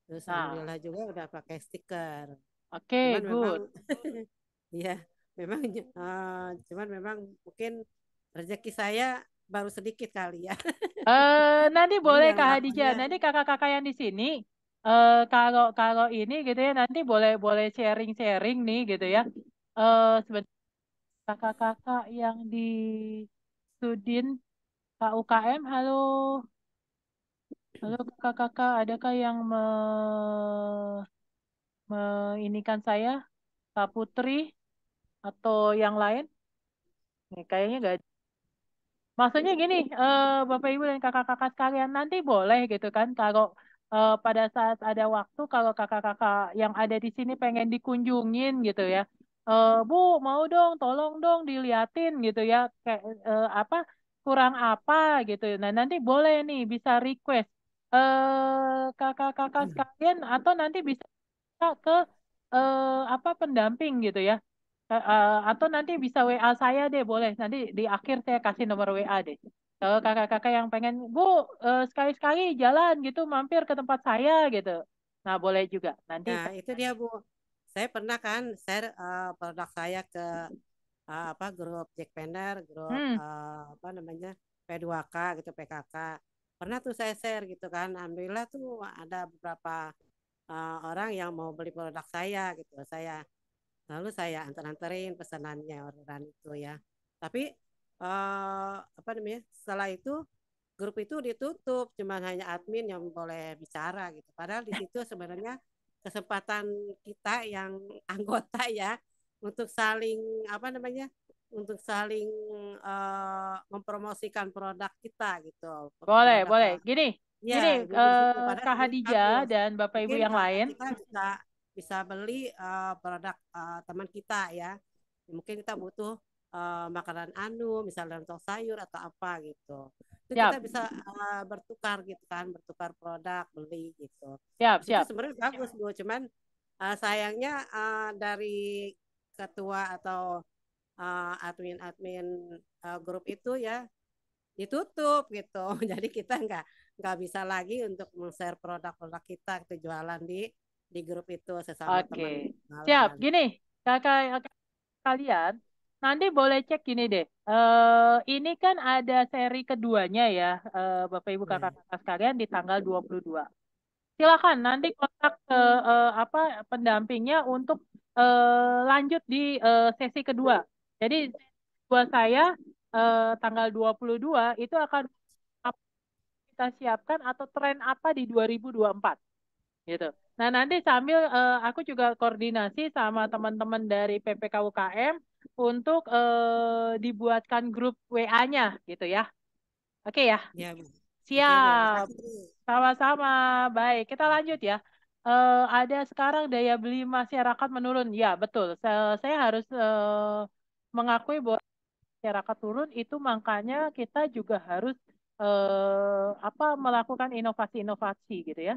terus nah. alhamdulillah juga udah pakai stiker oke okay, cuman good memang, (laughs) iya, memang uh, cuman memang mungkin rezeki saya baru sedikit kali ya. Eh, uh, nanti (laughs) boleh Kak Hadija. Nanti kakak-kakak yang di sini eh, kalau kalau ini gitu ya nanti boleh boleh sharing sharing nih gitu ya eh, sebenarnya kakak-kakak yang di Sudin KUKM halo halo kakak-kakak adakah yang me, kan saya Pak Putri atau yang lain Nih, kayaknya nggak Maksudnya gini, eh, Bapak Ibu dan kakak-kakak sekalian nanti boleh gitu kan kalau uh, pada saat ada waktu kalau kakak-kakak yang ada di sini pengen dikunjungin gitu ya uh, bu mau dong tolong dong diliatin gitu ya kayak uh, apa kurang apa gitu nah nanti boleh nih bisa request uh, kakak-kakak sekalian atau nanti bisa ke uh, apa pendamping gitu ya uh, atau nanti bisa WA saya deh boleh nanti di akhir saya kasih nomor WA deh kalau eh, kakak-kakak yang pengen bu eh, sekali-sekali jalan gitu mampir ke tempat saya gitu nah boleh juga nanti nah itu dia bu saya pernah kan share uh, produk saya ke uh, apa grup Jack Pender grup hmm. uh, apa namanya P2K gitu PKK pernah tuh saya share gitu kan alhamdulillah tuh ada beberapa uh, orang yang mau beli produk saya gitu saya lalu saya antar antarin pesanannya orderan itu ya tapi Eh, apa namanya setelah itu grup itu ditutup cuma hanya admin yang boleh bicara gitu padahal di situ sebenarnya kesempatan kita yang (laughs) anggota ya untuk saling apa namanya untuk saling uh, mempromosikan produk kita gitu boleh produk boleh eh, gini ya, gini uh, kak Hadija dan bapak ibu yang lain kita bisa bisa beli uh, produk uh, teman kita ya mungkin kita butuh uh, makanan anu, misalnya untuk sayur atau apa gitu. Itu siap. kita bisa uh, bertukar gitu kan, bertukar produk, beli gitu. Siap, siap. Itu sebenarnya bagus Bu, cuman uh, sayangnya uh, dari ketua atau admin-admin uh, uh, grup itu ya ditutup gitu. (laughs) Jadi kita nggak nggak bisa lagi untuk share produk-produk kita ke gitu, jualan di di grup itu sesama okay. teman. Oke. Siap. Gini, kakak kalian nanti boleh cek gini deh. Uh, ini kan ada seri keduanya ya, uh, Bapak Ibu hmm. kakak-kakak sekalian di tanggal 22. Silakan nanti kontak ke uh, apa pendampingnya untuk uh, lanjut di uh, sesi kedua. Jadi buat saya uh, tanggal 22 itu akan kita siapkan atau tren apa di 2024 gitu. Nah nanti sambil uh, aku juga koordinasi sama teman-teman dari PPKUKM untuk eh, dibuatkan grup WA-nya gitu ya. Oke okay, ya? Ya. Siap. Sama-sama. Baik, kita lanjut ya. Eh, ada sekarang daya beli masyarakat menurun. Ya, betul. Saya, saya harus eh, mengakui bahwa masyarakat turun itu makanya kita juga harus eh, apa melakukan inovasi-inovasi gitu ya.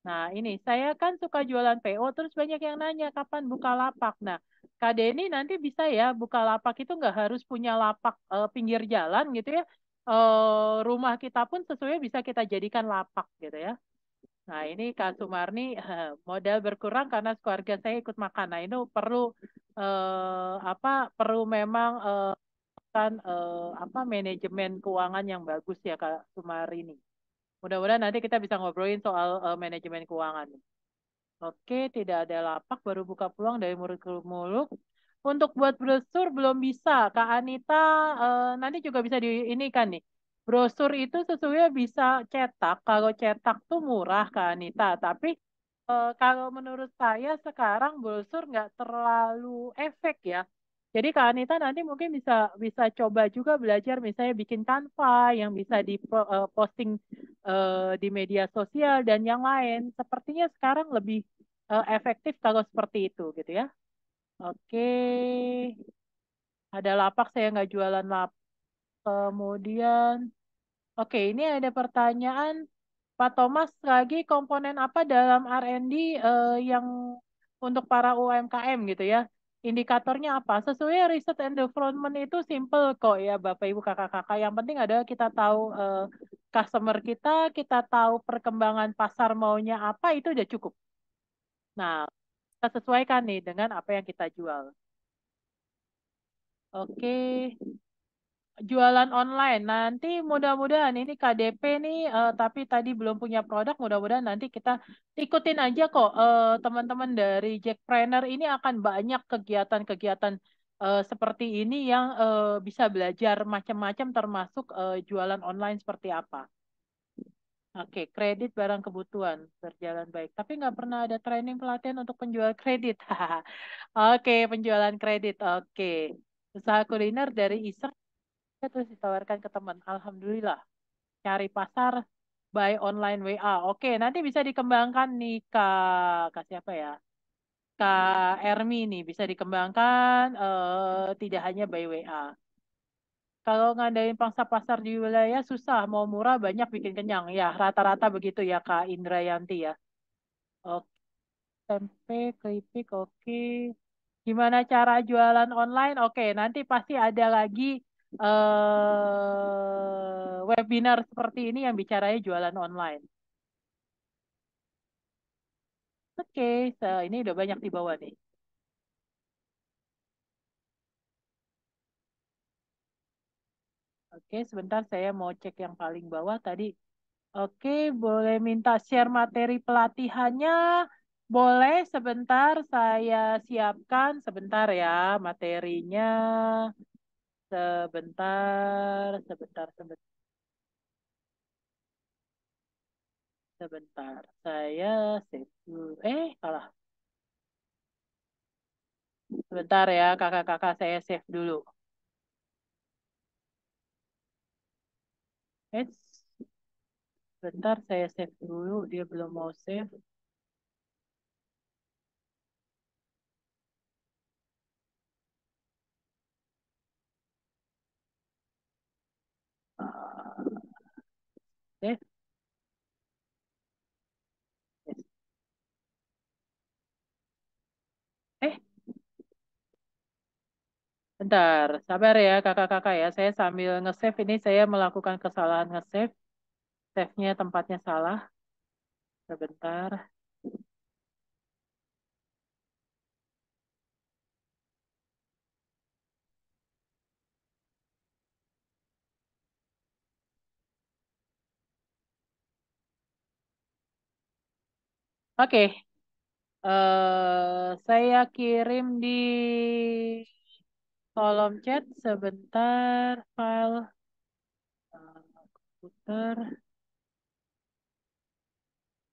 Nah ini saya kan suka jualan PO terus banyak yang nanya kapan buka lapak. Nah Kak Denny nanti bisa ya buka lapak itu nggak harus punya lapak uh, pinggir jalan gitu ya. Uh, rumah kita pun sesuai bisa kita jadikan lapak gitu ya. Nah ini Kak Sumarni eh, modal berkurang karena keluarga saya ikut makan. Nah ini perlu apa? Perlu memang eh, kan eh, apa manajemen keuangan yang bagus ya Kak Sumarni. Mudah-mudahan nanti kita bisa ngobrolin soal manajemen keuangan. Oke, tidak ada lapak, baru buka peluang dari mulut ke mulut. Untuk buat brosur belum bisa. Kak Anita, e, nanti juga bisa di ini kan nih. Brosur itu sesuai bisa cetak. Kalau cetak tuh murah, Kak Anita. Tapi e, kalau menurut saya sekarang brosur nggak terlalu efek ya. Jadi Kak Anita nanti mungkin bisa bisa coba juga belajar misalnya bikin Canva yang bisa diposting e, e, di media sosial dan yang lain. Sepertinya sekarang lebih e, efektif kalau seperti itu gitu ya. Oke. Ada lapak saya nggak jualan lapak. Kemudian Oke, ini ada pertanyaan Pak Thomas lagi komponen apa dalam R&D yang untuk para UMKM gitu ya? indikatornya apa? Sesuai riset and development itu simple kok ya Bapak Ibu kakak-kakak. Yang penting adalah kita tahu uh, customer kita, kita tahu perkembangan pasar maunya apa itu sudah cukup. Nah, kita sesuaikan nih dengan apa yang kita jual. Oke, jualan online. Nanti mudah-mudahan ini KDP nih, uh, tapi tadi belum punya produk. Mudah-mudahan nanti kita ikutin aja kok eh, teman-teman uh, dari Jackpreneur ini akan banyak kegiatan-kegiatan uh, seperti ini yang uh, bisa belajar macam-macam termasuk uh, jualan online seperti apa. Oke, okay, kredit barang kebutuhan berjalan baik. Tapi nggak pernah ada training pelatihan untuk penjual kredit. (laughs) Oke, okay, penjualan kredit. Oke. Okay usaha kuliner dari Isak Iya, terus ditawarkan ke teman alhamdulillah cari pasar by online WA oke nanti bisa dikembangkan nih kak ke siapa ya kak Ermi nih bisa dikembangkan uh, tidak hanya by WA kalau ngadain pangsa pasar di wilayah susah mau murah banyak bikin kenyang ya rata-rata begitu ya kak Indrayanti ya oke tempe keripik oke gimana cara jualan online? Oke, nanti pasti ada lagi uh, webinar seperti ini yang bicaranya jualan online. Oke, okay, so ini udah banyak di bawah nih. Oke, okay, sebentar saya mau cek yang paling bawah tadi. Oke, okay, boleh minta share materi pelatihannya? Boleh, sebentar saya siapkan. Sebentar ya, materinya. Sebentar, sebentar, sebentar. Sebentar, saya save Eh, salah. Sebentar ya, kakak-kakak saya save dulu. Eh, sebentar saya save dulu, dia belum mau save. Eh, Eh, bentar. Sabar ya kakak-kakak ya. Saya sambil nge-save ini saya melakukan kesalahan nge-save. Ya Save-nya tempatnya salah. Sebentar. Oke. Uh, saya kirim di kolom chat sebentar file komputer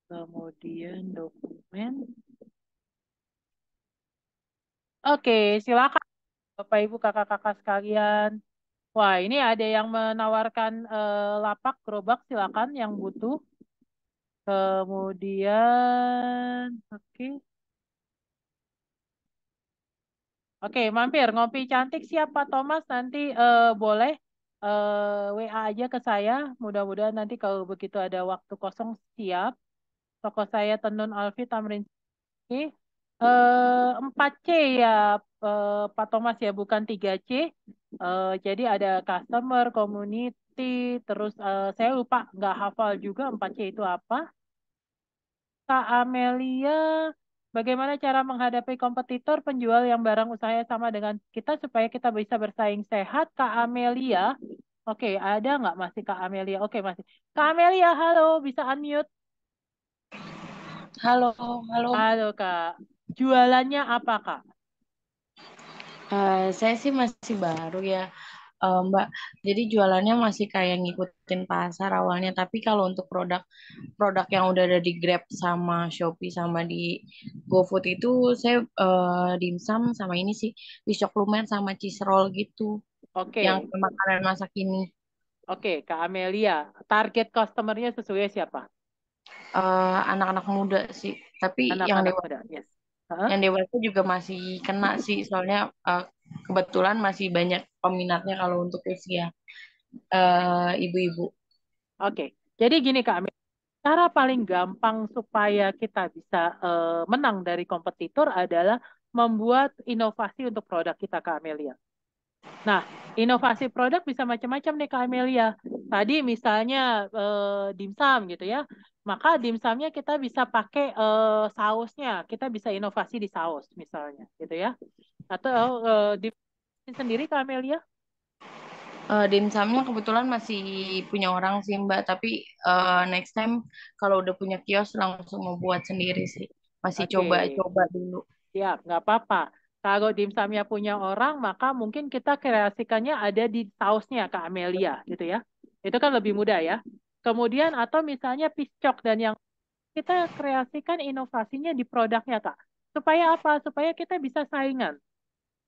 kemudian dokumen oke silakan Bapak Ibu kakak-kakak sekalian wah ini ada yang menawarkan uh, lapak gerobak silakan yang butuh Kemudian, oke. Okay. Oke, okay, mampir. Ngopi cantik siapa Thomas? Nanti uh, boleh uh, eh, WA aja ke saya. Mudah-mudahan nanti kalau begitu ada waktu kosong siap. Toko saya Tenun Alfi Tamrin. Oke. Okay. Uh, eh, c ya uh, Pak Thomas ya, bukan tiga c Uh, jadi ada customer, community, terus uh, saya lupa nggak hafal juga 4C itu apa. Kak Amelia, bagaimana cara menghadapi kompetitor penjual yang barang usahanya sama dengan kita supaya kita bisa bersaing sehat? Kak Amelia, oke okay, ada nggak masih Kak Amelia? Oke okay, masih. Kak Amelia, halo, bisa unmute? Halo, halo. Halo Kak. Jualannya apa Kak? Uh, saya sih masih baru ya uh, Mbak. Jadi jualannya masih kayak ngikutin pasar awalnya, tapi kalau untuk produk produk yang udah ada di Grab sama Shopee sama di GoFood itu saya uh, dimsum sama ini sih, pisok lumen sama cheese roll gitu. Oke. Okay. Yang makanan masak ini. Oke, okay, Kak Amelia, target customernya sesuai siapa? Eh, anak-anak uh, muda sih, tapi anak -anak yang dewasa. Muda, yes. Huh? Yang dewasa juga masih kena sih, soalnya uh, kebetulan masih banyak peminatnya kalau untuk usia ibu eh, ibu-ibu. Oke, okay. jadi gini Kak Amir, cara paling gampang supaya kita bisa uh, menang dari kompetitor adalah membuat inovasi untuk produk kita Kak Amelia. Nah, inovasi produk bisa macam-macam nih Kak Amelia. Tadi misalnya uh, dimsum gitu ya maka dimsumnya kita bisa pakai uh, sausnya kita bisa inovasi di saus misalnya gitu ya atau uh, di sendiri Kamelia Uh, eh, dimsumnya kebetulan masih punya orang sih mbak, tapi uh, next time kalau udah punya kios langsung mau buat sendiri sih. Masih coba-coba okay. dulu. Ya, nggak apa-apa. Kalau dimsumnya punya orang, maka mungkin kita kreasikannya ada di sausnya Kak Amelia gitu ya. Itu kan lebih mudah ya. Kemudian atau misalnya piscok dan yang kita kreasikan inovasinya di produknya kak. Supaya apa? Supaya kita bisa saingan.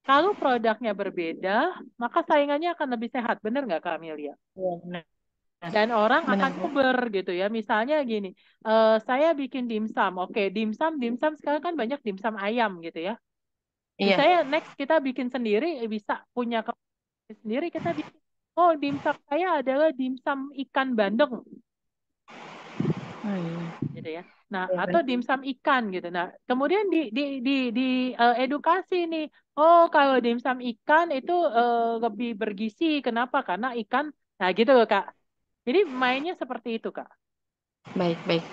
Kalau produknya berbeda, maka saingannya akan lebih sehat. Benar nggak kak Amelia? Ya, Dan orang benar. akan kuber, gitu ya. Misalnya gini, uh, saya bikin dimsum. Oke, dimsum, dimsum sekarang kan banyak dimsum ayam gitu ya. Iya. Saya next kita bikin sendiri bisa punya sendiri kita bikin oh dimsum saya adalah dimsum ikan bandeng. Oh, iya. Gitu ya. Nah, ya, atau dimsum ikan gitu. Nah, kemudian di di di di uh, edukasi nih. Oh, kalau dimsum ikan itu uh, lebih bergizi. Kenapa? Karena ikan. Nah, gitu loh, Kak. Jadi mainnya seperti itu, Kak. Baik, baik.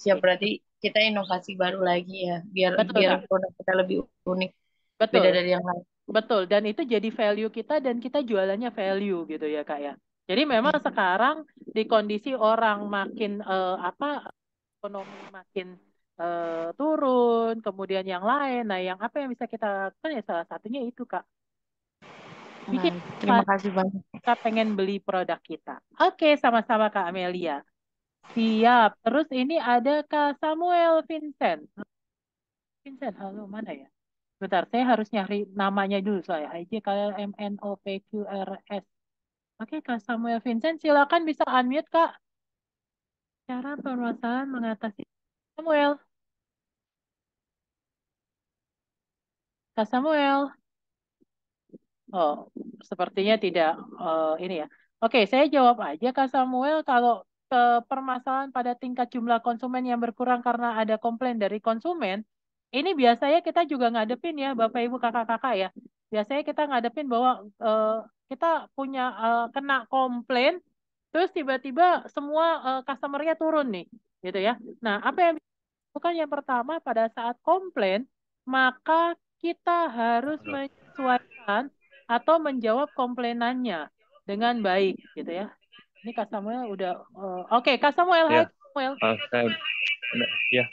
Siap, berarti kita inovasi baru lagi ya, biar Betul, biar produk kita lebih unik. Betul. Beda dari yang lain. Betul, dan itu jadi value kita dan kita jualannya value gitu ya kak ya. Jadi memang sekarang di kondisi orang makin uh, apa ekonomi makin uh, turun, kemudian yang lain, nah yang apa yang bisa kita lakukan ya salah satunya itu kak. Bikin nah, terima kasih banyak. Kita pengen beli produk kita. Oke, sama-sama kak Amelia. Siap. Terus ini ada kak Samuel Vincent. Vincent, halo mana ya? Bentar, saya harus nyari namanya dulu saya. IJ M N O P Q R S. Oke, Kak Samuel Vincent, silakan bisa unmute, Kak. Cara permasalahan mengatasi Samuel. Kak Samuel. Oh, sepertinya tidak uh, ini ya. Oke, saya jawab aja Kak Samuel kalau eh, permasalahan pada tingkat jumlah konsumen yang berkurang karena ada komplain dari konsumen, ini biasanya kita juga ngadepin ya Bapak Ibu kakak-kakak ya. Biasanya kita ngadepin bahwa uh, kita punya uh, kena komplain terus tiba-tiba semua uh, eh, customer turun nih gitu ya. Nah, apa yang bukan yang pertama pada saat komplain maka kita harus menyesuaikan atau menjawab komplainannya dengan baik gitu ya. Ini Kak Samuel udah uh, oke okay, Kak Samuel Uh, saya, ya,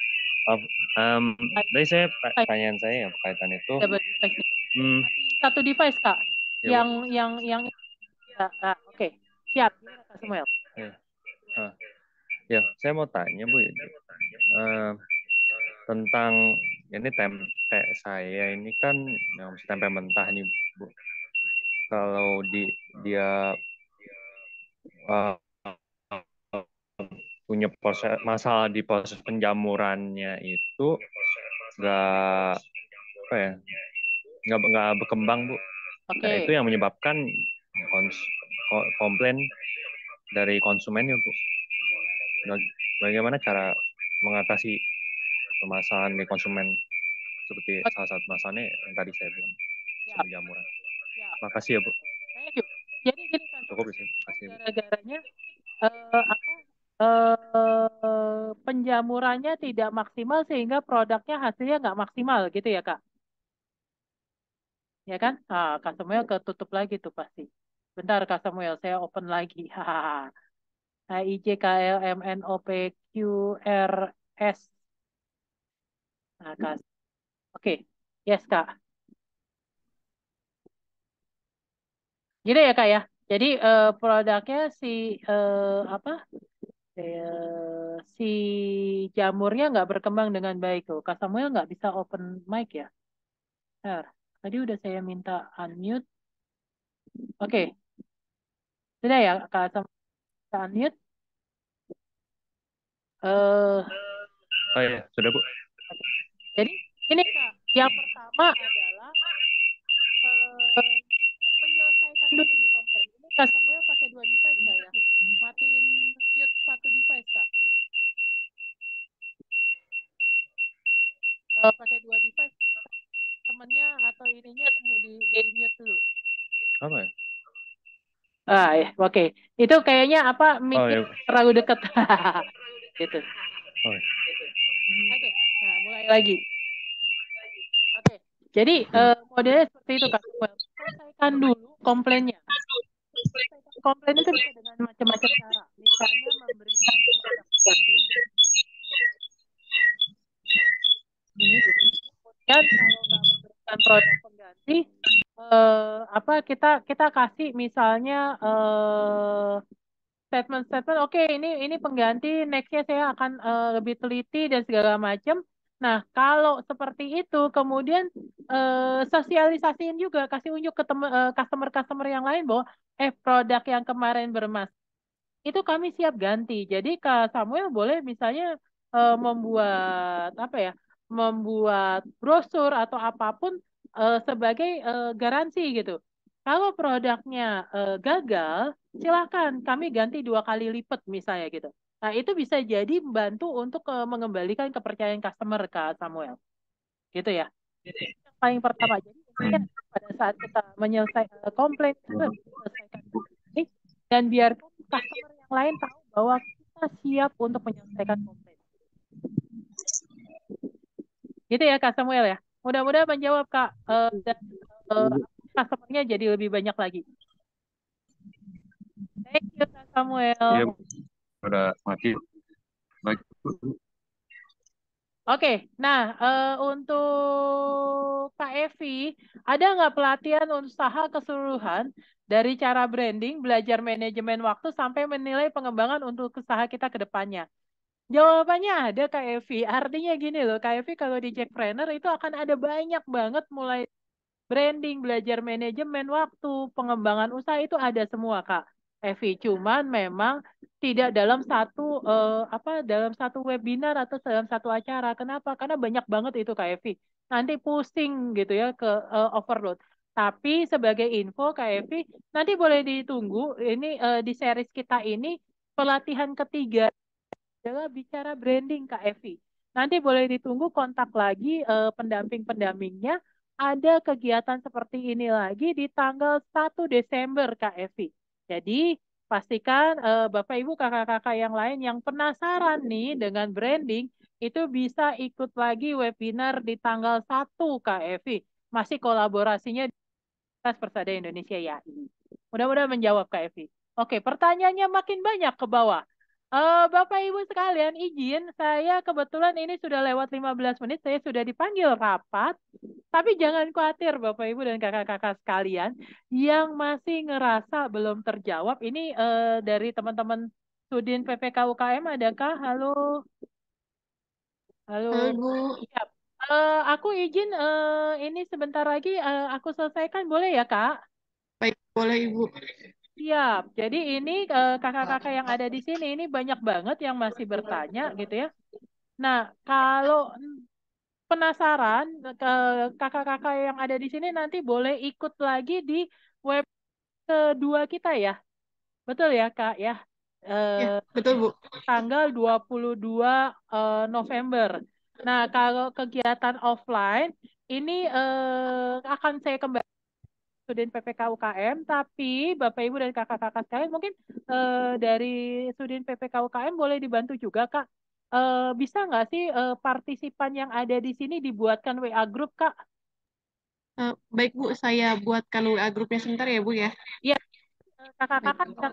Oh, um, dari saya pertanyaan saya yang berkaitan itu. Hmm. Satu device kak, ya, yang, yang yang yang ah, oke okay. siap kak Samuel. Ya. Ah. ya, saya mau tanya bu, uh, tentang ini tempe saya ini kan yang tempe mentah nih bu. Kalau di dia uh, punya proses masalah di proses penjamurannya itu nggak apa ya nggak nggak berkembang bu okay. itu yang menyebabkan kons komplain dari konsumennya bu bagaimana cara mengatasi permasalahan di konsumen seperti salah satu masalahnya yang tadi saya bilang yeah. Ya. jamuran yeah. makasih ya bu jadi gini cukup sih makasih gara-garanya eh, eh, penjamurannya tidak maksimal sehingga produknya hasilnya nggak maksimal gitu ya kak? Ya kan? Ah, kak ketutup lagi tuh pasti. Bentar kak Samuel, saya open lagi. H (laughs) I J K L M N O P Q R S. Nah, Oke, okay. yes kak. Gitu ya kak ya. Jadi uh, produknya si uh, apa eh, si jamurnya nggak berkembang dengan baik tuh. Kak Samuel nggak bisa open mic ya? Bentar. Tadi udah saya minta unmute. Oke. Okay. Sudah ya Kak Samuel unmute? Uh, oh ya, sudah Bu. Jadi ini Kak, yang pertama adalah uh, menyelesaikan dulu nih konten. Ini Kak Samuel pakai dua device nggak ya? Matiin buat satu device kak? Kalau oh. pakai dua device, temennya atau ininya di, di mute dulu. Apa ya? Ah, ya. oke. Okay. Itu kayaknya apa oh, mikir oh, ya. terlalu dekat. (laughs) gitu. Oh, iya. Oke, okay. nah mulai lagi. Oke, okay. jadi uh, modelnya seperti itu Kak Selesaikan dulu komplainnya komplain itu bisa dengan macam-macam cara misalnya memberikan produk pengganti. kemudian ya, kalau nggak memberikan produk pengganti eh, apa kita kita kasih misalnya eh, statement-statement oke okay, ini ini pengganti nextnya saya akan eh, lebih teliti dan segala macam Nah, kalau seperti itu, kemudian eh, sosialisasiin juga, kasih unjuk ke eh, customer-customer yang lain bahwa, eh produk yang kemarin bermas, itu kami siap ganti. Jadi Kak Samuel boleh misalnya eh, membuat apa ya, membuat brosur atau apapun eh, sebagai eh, garansi gitu. Kalau produknya eh, gagal, silakan kami ganti dua kali lipat misalnya gitu. Nah, itu bisa jadi membantu untuk uh, mengembalikan kepercayaan customer ke Samuel. Gitu ya. Jadi, yang paling pertama jadi kan pada saat kita hmm. menyelesaikan komplain menyelesaikan komplain dan biarkan customer yang lain tahu bahwa kita siap untuk menyelesaikan komplain. Gitu ya Kak Samuel ya. Mudah-mudahan menjawab Kak uh, dan uh, customernya jadi lebih banyak lagi. Thank you Kak Samuel. Yep. Iya pada maju. maju. Oke, nah uh, untuk Kak Evi, ada nggak pelatihan usaha keseluruhan dari cara branding, belajar manajemen waktu, sampai menilai pengembangan untuk usaha kita ke depannya? Jawabannya ada Kak Evi. Artinya gini loh, Kak Evi kalau di Jackpreneur itu akan ada banyak banget mulai branding, belajar manajemen waktu, pengembangan usaha itu ada semua, Kak. Evi. Cuman memang tidak dalam satu uh, apa dalam satu webinar atau dalam satu acara. Kenapa? Karena banyak banget itu Kak Evi. Nanti pusing gitu ya ke uh, overload. Tapi sebagai info Kak Evi, nanti boleh ditunggu ini uh, di series kita ini pelatihan ketiga adalah bicara branding Kak Evi. Nanti boleh ditunggu kontak lagi uh, pendamping-pendampingnya. Ada kegiatan seperti ini lagi di tanggal 1 Desember Kak Evi. Jadi pastikan uh, Bapak Ibu kakak-kakak yang lain yang penasaran nih dengan branding itu bisa ikut lagi webinar di tanggal 1 KFI. Masih kolaborasinya di Persada Indonesia ya. Mudah-mudahan menjawab KFI. Oke, pertanyaannya makin banyak ke bawah. Uh, Bapak Ibu sekalian izin, saya kebetulan ini sudah lewat 15 menit, saya sudah dipanggil rapat. Tapi jangan khawatir Bapak Ibu dan kakak-kakak sekalian, yang masih ngerasa belum terjawab, ini uh, dari teman-teman Sudin PPK UKM adakah? Halo? Halo? Halo Ya. Uh, aku izin uh, ini sebentar lagi uh, aku selesaikan, boleh ya Kak? Baik, boleh Ibu. Siap. Jadi ini eh, kakak-kakak yang ada di sini ini banyak banget yang masih bertanya gitu ya. Nah, kalau penasaran eh, kakak-kakak yang ada di sini nanti boleh ikut lagi di web kedua kita ya. Betul ya, Kak ya? Ya, betul, Bu. Tanggal 22 November. Nah, kalau kegiatan offline ini akan saya kembali Sudin PPK UKM, tapi Bapak Ibu dan kakak-kakak sekalian mungkin uh, dari Sudin PPK UKM boleh dibantu juga Kak. Uh, bisa nggak sih uh, partisipan yang ada di sini dibuatkan WA grup Kak? Uh, baik Bu, saya buatkan WA grupnya sebentar ya Bu ya. Iya, kakak-kakak kita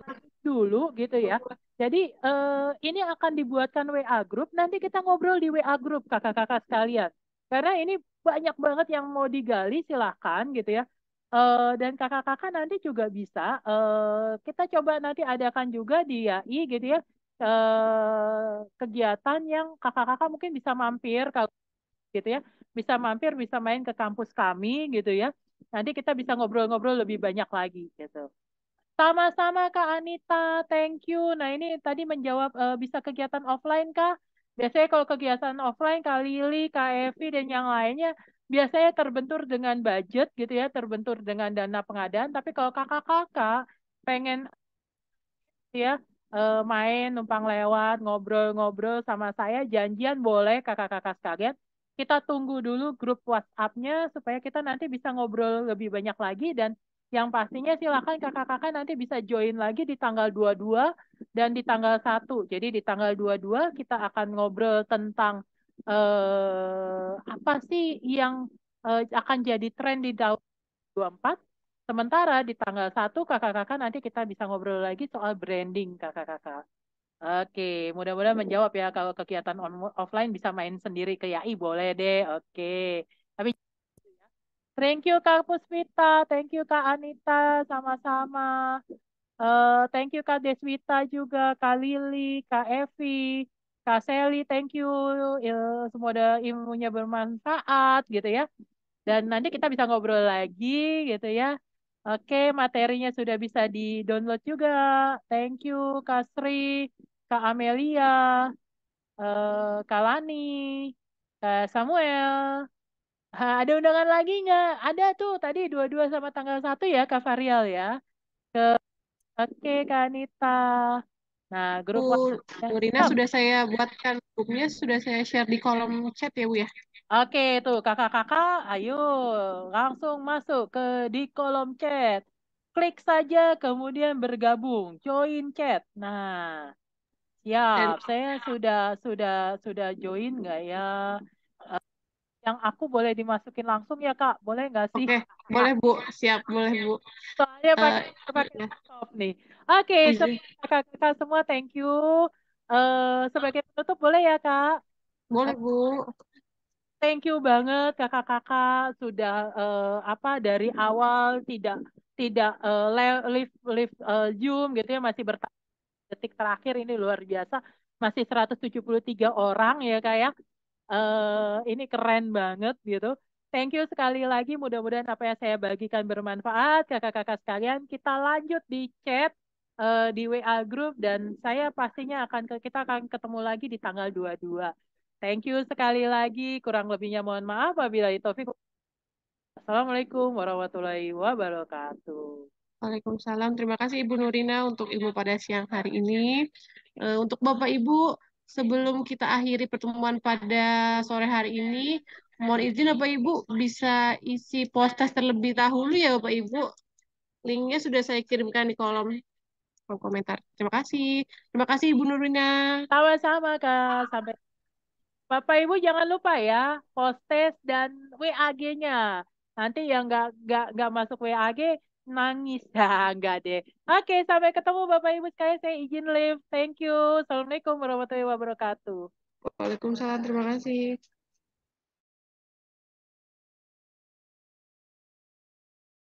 dulu gitu ya. Jadi uh, ini akan dibuatkan WA group, nanti kita ngobrol di WA group kakak-kakak sekalian. Karena ini banyak banget yang mau digali, silahkan gitu ya Uh, dan kakak-kakak nanti juga bisa, uh, kita coba nanti adakan juga di AI gitu ya, uh, kegiatan yang kakak-kakak mungkin bisa mampir kalau gitu ya, bisa mampir, bisa main ke kampus kami gitu ya. Nanti kita bisa ngobrol-ngobrol lebih banyak lagi gitu. Sama-sama Kak Anita, thank you. Nah ini tadi menjawab, uh, bisa kegiatan offline kah? Biasanya kalau kegiatan offline Kak Lili, Kak Evi dan yang lainnya biasanya terbentur dengan budget gitu ya, terbentur dengan dana pengadaan. Tapi kalau kakak-kakak pengen ya eh, main numpang lewat ngobrol-ngobrol sama saya janjian boleh kakak-kakak sekalian kita tunggu dulu grup WhatsApp-nya supaya kita nanti bisa ngobrol lebih banyak lagi dan yang pastinya silakan kakak-kakak nanti bisa join lagi di tanggal 22 dan di tanggal 1. Jadi di tanggal 22 kita akan ngobrol tentang eh, apa sih yang eh, akan jadi tren di tahun 24. Sementara di tanggal 1 kakak-kakak nanti kita bisa ngobrol lagi soal branding kakak-kakak. Oke, mudah-mudahan menjawab ya kalau kegiatan on offline bisa main sendiri ke YAI boleh deh. Oke. Tapi Thank you Kak Puspita, thank you Kak Anita, sama-sama. Uh, thank you Kak Deswita juga, Kak Lili, Kak Evi, Kak Sally, thank you. semua semoga ilmunya bermanfaat gitu ya. Dan nanti kita bisa ngobrol lagi gitu ya. Oke, materinya sudah bisa di-download juga. Thank you Kak Sri, Kak Amelia, eh, Kak Lani, Kak Samuel. Ha, ada undangan lagi nggak? Ada tuh tadi dua 22 sama tanggal satu ya Kak Farial ya. Ke Oke Kak Anita. Nah, grup Bu, Bu Rina oh. sudah saya buatkan grupnya, sudah saya share di kolom chat ya, Bu ya. Oke, tuh kakak-kakak, ayo langsung masuk ke di kolom chat. Klik saja kemudian bergabung, join chat. Nah, siap. Saya sudah sudah sudah join nggak ya? yang aku boleh dimasukin langsung ya kak boleh nggak sih? okay. boleh bu siap boleh bu. Soalnya eh, pakai uh, iya. pakai laptop nih. Oke okay, iya. kakak-kakak semua thank you. Uh, sebagai penutup boleh ya kak? Boleh bu. Thank you banget kakak-kakak sudah uh, apa dari awal tidak tidak uh, live live uh, zoom gitu ya masih bertahan detik terakhir ini luar biasa masih 173 orang ya kak ya uh, ini keren banget gitu. Thank you sekali lagi. Mudah-mudahan apa yang saya bagikan bermanfaat. Kakak-kakak sekalian, kita lanjut di chat, uh, di WA group, dan saya pastinya akan ke, kita akan ketemu lagi di tanggal 22. Thank you sekali lagi. Kurang lebihnya mohon maaf. Apabila itu. Assalamualaikum warahmatullahi wabarakatuh. Waalaikumsalam. Terima kasih Ibu Nurina untuk Ibu pada siang hari ini. Eh, untuk Bapak Ibu sebelum kita akhiri pertemuan pada sore hari ini, mohon izin Bapak Ibu bisa isi test terlebih dahulu ya Bapak Ibu. Linknya sudah saya kirimkan di kolom komentar. Terima kasih. Terima kasih Ibu Nurina. Sama-sama Kak. Sampai Bapak Ibu jangan lupa ya postes dan WAG-nya. Nanti yang nggak nggak nggak masuk WAG nangis. Ya, (laughs) enggak deh. Oke, sampai ketemu Bapak Ibu sekalian. Saya izin live Thank you. Assalamualaikum warahmatullahi wabarakatuh. Waalaikumsalam. Terima kasih.